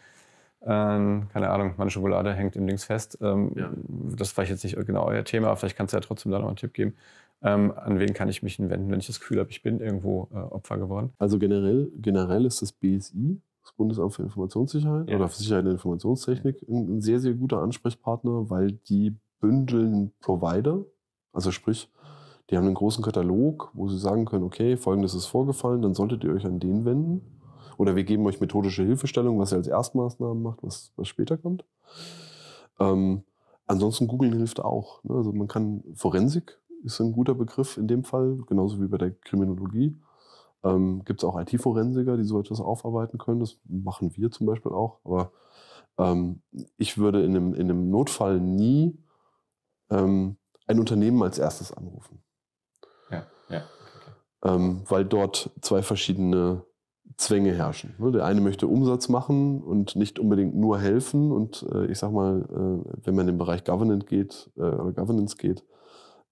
Ähm, keine Ahnung, meine Schokolade hängt im Dings fest. Ähm, ja. Das war jetzt nicht genau euer Thema, aber vielleicht kannst du ja trotzdem da noch einen Tipp geben. Ähm, an wen kann ich mich wenden, wenn ich das Gefühl habe, ich bin irgendwo äh, Opfer geworden? Also generell, generell ist das BSI, das Bundesamt für Informationssicherheit ja. oder für Sicherheit und Informationstechnik, ein, ein sehr, sehr guter Ansprechpartner, weil die bündeln Provider, also sprich, die haben einen großen Katalog, wo sie sagen können, okay, folgendes ist vorgefallen, dann solltet ihr euch an den wenden oder wir geben euch methodische Hilfestellung, was ihr als Erstmaßnahmen macht, was, was später kommt. Ähm, ansonsten googeln hilft auch. Ne? Also man kann Forensik ist ein guter Begriff in dem Fall, genauso wie bei der Kriminologie. Ähm, Gibt es auch IT-Forensiker, die so etwas aufarbeiten können. Das machen wir zum Beispiel auch. Aber ähm, ich würde in einem, in einem Notfall nie ähm, ein Unternehmen als erstes anrufen. Ja, ja. Okay. Ähm, weil dort zwei verschiedene Zwänge herrschen. Ne, der eine möchte Umsatz machen und nicht unbedingt nur helfen. Und äh, ich sag mal, äh, wenn man in den Bereich Governance geht, äh, oder Governance geht,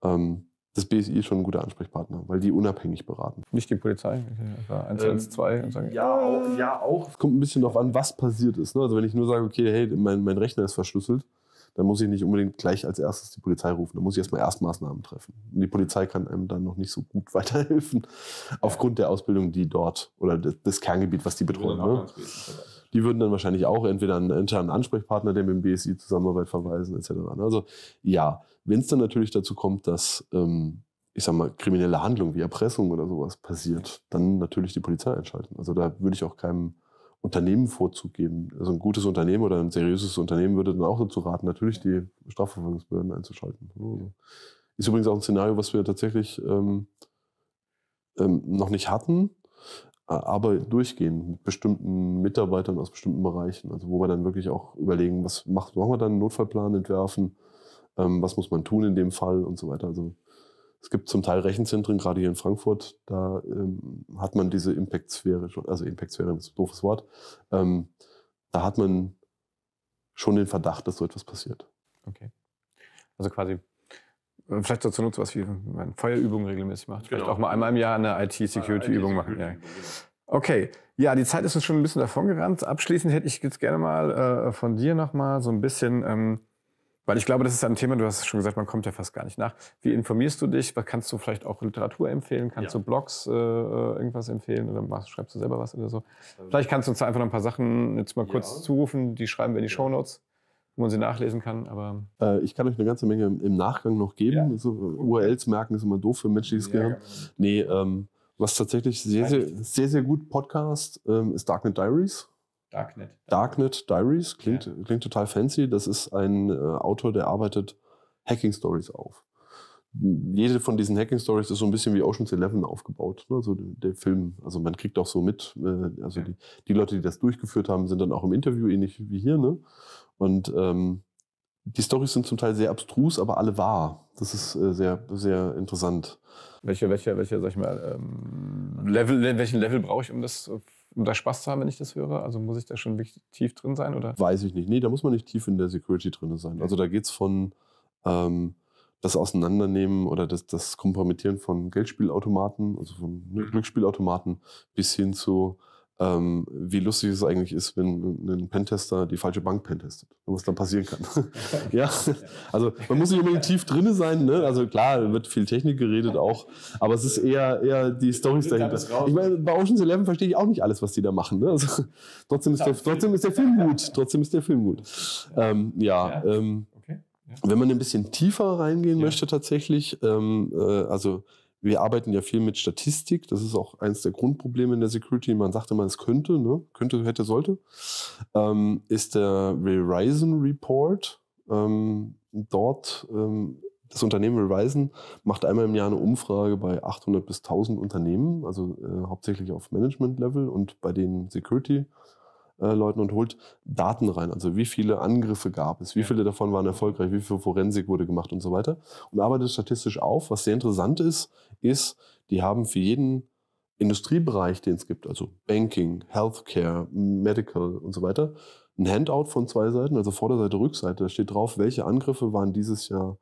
ähm, das BSI ist schon ein guter Ansprechpartner, weil die unabhängig beraten. Nicht die Polizei, also 112 ähm, und sagen, ja, auch, ja auch. Es kommt ein bisschen darauf an, was passiert ist. Ne? Also wenn ich nur sage, okay, hey, mein, mein Rechner ist verschlüsselt, dann muss ich nicht unbedingt gleich als erstes die Polizei rufen. Dann muss ich erstmal Erstmaßnahmen treffen. Und die Polizei kann einem dann noch nicht so gut *laughs* weiterhelfen, aufgrund der Ausbildung, die dort oder das Kerngebiet, was die betreuen. Ne? Die würden dann wahrscheinlich auch entweder einen internen Ansprechpartner, der mit dem BSI Zusammenarbeit verweisen, etc. Ne? Also ja, wenn es dann natürlich dazu kommt, dass ähm, ich sag mal, kriminelle Handlung wie Erpressung oder sowas passiert, dann natürlich die Polizei einschalten. Also da würde ich auch keinem Unternehmen vorzugeben. Also ein gutes Unternehmen oder ein seriöses Unternehmen würde dann auch dazu raten, natürlich die Strafverfolgungsbehörden einzuschalten. ist übrigens auch ein Szenario, was wir tatsächlich ähm, ähm, noch nicht hatten, aber durchgehen mit bestimmten Mitarbeitern aus bestimmten Bereichen. Also wo wir dann wirklich auch überlegen, was macht, machen wir dann, einen Notfallplan entwerfen, ähm, was muss man tun in dem Fall und so weiter. Also es gibt zum Teil Rechenzentren, gerade hier in Frankfurt, da ähm, hat man diese Impact-Sphäre also Impact-Sphäre ist ein doofes Wort, ähm, da hat man schon den Verdacht, dass so etwas passiert. Okay. Also quasi äh, vielleicht dazu nutzen, was wie man Feuerübungen regelmäßig macht. Vielleicht genau. auch mal einmal im Jahr eine IT-Security-Übung machen. Ja. Genau. Okay. Ja, die Zeit ist uns schon ein bisschen davongerannt. Abschließend hätte ich jetzt gerne mal äh, von dir nochmal so ein bisschen ähm, weil ich glaube, das ist ein Thema, du hast schon gesagt, man kommt ja fast gar nicht nach. Wie informierst du dich? kannst du vielleicht auch Literatur empfehlen? Kannst ja. du Blogs äh, äh irgendwas empfehlen? Oder machst, schreibst du selber was oder so? Ähm, vielleicht kannst du uns einfach noch ein paar Sachen jetzt mal ja. kurz zurufen. Die schreiben wir in die ja. Show Notes, wo man sie nachlesen kann. Aber äh, ich kann euch eine ganze Menge im Nachgang noch geben. Also, URLs merken ist immer doof für Menschen, die es gehört. Genau. Nee, ähm, was tatsächlich sehr, sehr, sehr, sehr gut Podcast ähm, ist Darknet Diaries. Darknet. Darknet Diaries klingt, ja. klingt total fancy. Das ist ein äh, Autor, der arbeitet Hacking-Stories auf. Jede von diesen Hacking-Stories ist so ein bisschen wie Ocean's Eleven aufgebaut. Ne? Also der Film, also man kriegt auch so mit, äh, also ja. die, die Leute, die das durchgeführt haben, sind dann auch im Interview ähnlich wie hier. Ne? Und ähm, die Stories sind zum Teil sehr abstrus, aber alle wahr. Das ist äh, sehr, sehr interessant. Welche, welche, welche, sag ich mal, ähm, Level, welchen Level brauche ich, um das äh, um da Spaß zu haben, wenn ich das höre? Also muss ich da schon wirklich tief drin sein? Oder? Weiß ich nicht. Nee, da muss man nicht tief in der Security drin sein. Also da geht es von ähm, das Auseinandernehmen oder das, das Kompromittieren von Geldspielautomaten, also von ne, mhm. Glücksspielautomaten, bis hin zu ähm, wie lustig es eigentlich ist, wenn ein Pentester die falsche Bank pentestet und was dann passieren kann. *laughs* ja, also man muss nicht unbedingt tief drin sein. Ne? Also klar, wird viel Technik geredet auch, aber es ist eher, eher die Storys dahinter. Ich meine, bei Ocean's Eleven verstehe ich auch nicht alles, was die da machen. Ne? Also, trotzdem, ist der, trotzdem ist der Film gut. Trotzdem ist der Film gut. Ähm, ja, ähm, wenn man ein bisschen tiefer reingehen möchte tatsächlich, ähm, äh, also wir arbeiten ja viel mit Statistik. Das ist auch eines der Grundprobleme in der Security. Man sagte man, es könnte, ne? könnte, hätte, sollte. Ähm, ist der Verizon Report. Ähm, dort, ähm, das Unternehmen Verizon macht einmal im Jahr eine Umfrage bei 800 bis 1000 Unternehmen, also äh, hauptsächlich auf Management-Level und bei den Security-Level. Äh, Leuten und holt Daten rein. Also wie viele Angriffe gab es, wie viele davon waren erfolgreich, wie viel Forensik wurde gemacht und so weiter. Und arbeitet statistisch auf. Was sehr interessant ist, ist, die haben für jeden Industriebereich, den es gibt, also Banking, Healthcare, Medical und so weiter, ein Handout von zwei Seiten, also Vorderseite, Rückseite. Da steht drauf, welche Angriffe waren dieses Jahr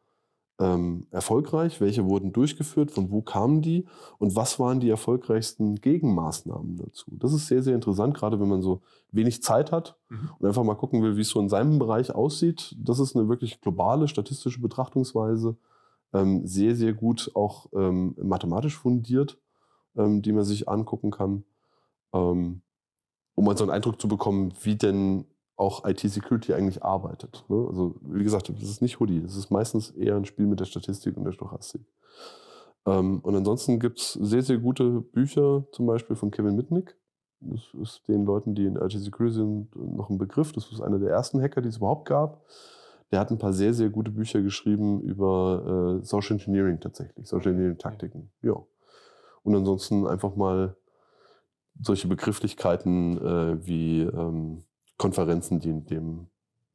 ähm, erfolgreich, welche wurden durchgeführt, von wo kamen die und was waren die erfolgreichsten Gegenmaßnahmen dazu. Das ist sehr, sehr interessant, gerade wenn man so wenig Zeit hat mhm. und einfach mal gucken will, wie es so in seinem Bereich aussieht. Das ist eine wirklich globale statistische Betrachtungsweise, ähm, sehr, sehr gut auch ähm, mathematisch fundiert, ähm, die man sich angucken kann, ähm, um mal so einen Eindruck zu bekommen, wie denn auch IT-Security eigentlich arbeitet. Ne? Also wie gesagt, das ist nicht Hoodie, das ist meistens eher ein Spiel mit der Statistik und der Stochastik. Ähm, und ansonsten gibt es sehr, sehr gute Bücher, zum Beispiel von Kevin Mitnick. Das ist den Leuten, die in IT-Security sind, noch ein Begriff. Das ist einer der ersten Hacker, die es überhaupt gab. Der hat ein paar sehr, sehr gute Bücher geschrieben über äh, Social Engineering tatsächlich, Social Engineering-Taktiken. Ja. Und ansonsten einfach mal solche Begrifflichkeiten äh, wie... Ähm, Konferenzen, die in dem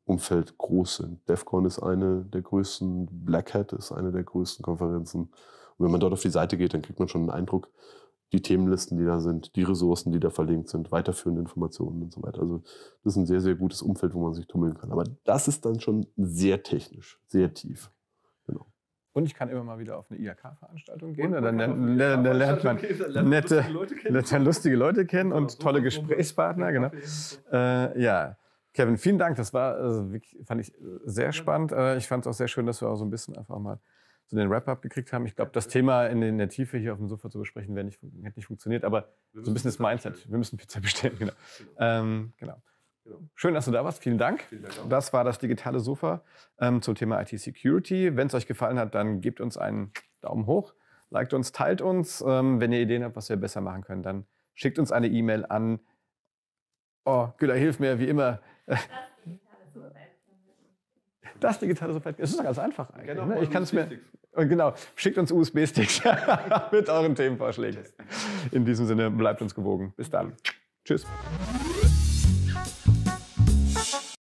Umfeld groß sind. DEFCON ist eine der größten, Black Hat ist eine der größten Konferenzen. Und wenn man dort auf die Seite geht, dann kriegt man schon einen Eindruck, die Themenlisten, die da sind, die Ressourcen, die da verlinkt sind, weiterführende Informationen und so weiter. Also das ist ein sehr, sehr gutes Umfeld, wo man sich tummeln kann. Aber das ist dann schon sehr technisch, sehr tief. Und ich kann immer mal wieder auf eine IHK-Veranstaltung gehen. Und, dann, dann, dann, dann lernt man nette, lustige, lustige Leute kennen und genau, tolle Gesprächspartner. Genau. Äh, ja. Kevin, vielen Dank. Das war äh, fand ich sehr spannend. Äh, ich fand es auch sehr schön, dass wir auch so ein bisschen einfach mal so den Wrap-up gekriegt haben. Ich glaube, das Thema in, in, der Tiefe hier auf dem Sofa zu besprechen, nicht, hätte nicht funktioniert. Aber so ein bisschen das Mindset. Wir müssen Pizza *laughs* bestellen. Genau. genau. Ähm, genau. Schön, dass du da warst. Vielen Dank. Vielen Dank das war das digitale Sofa ähm, zum Thema IT-Security. Wenn es euch gefallen hat, dann gebt uns einen Daumen hoch, liked uns, teilt uns. Ähm, wenn ihr Ideen habt, was wir besser machen können, dann schickt uns eine E-Mail an. Oh, Güller, hilf mir, wie immer. Das digitale Sofa. Das ist ganz einfach eigentlich. Genau, ne? Ich also kann es mir. Und genau, schickt uns USB-Sticks *laughs* mit euren Themenvorschlägen. In diesem Sinne, bleibt uns gewogen. Bis dann. Tschüss.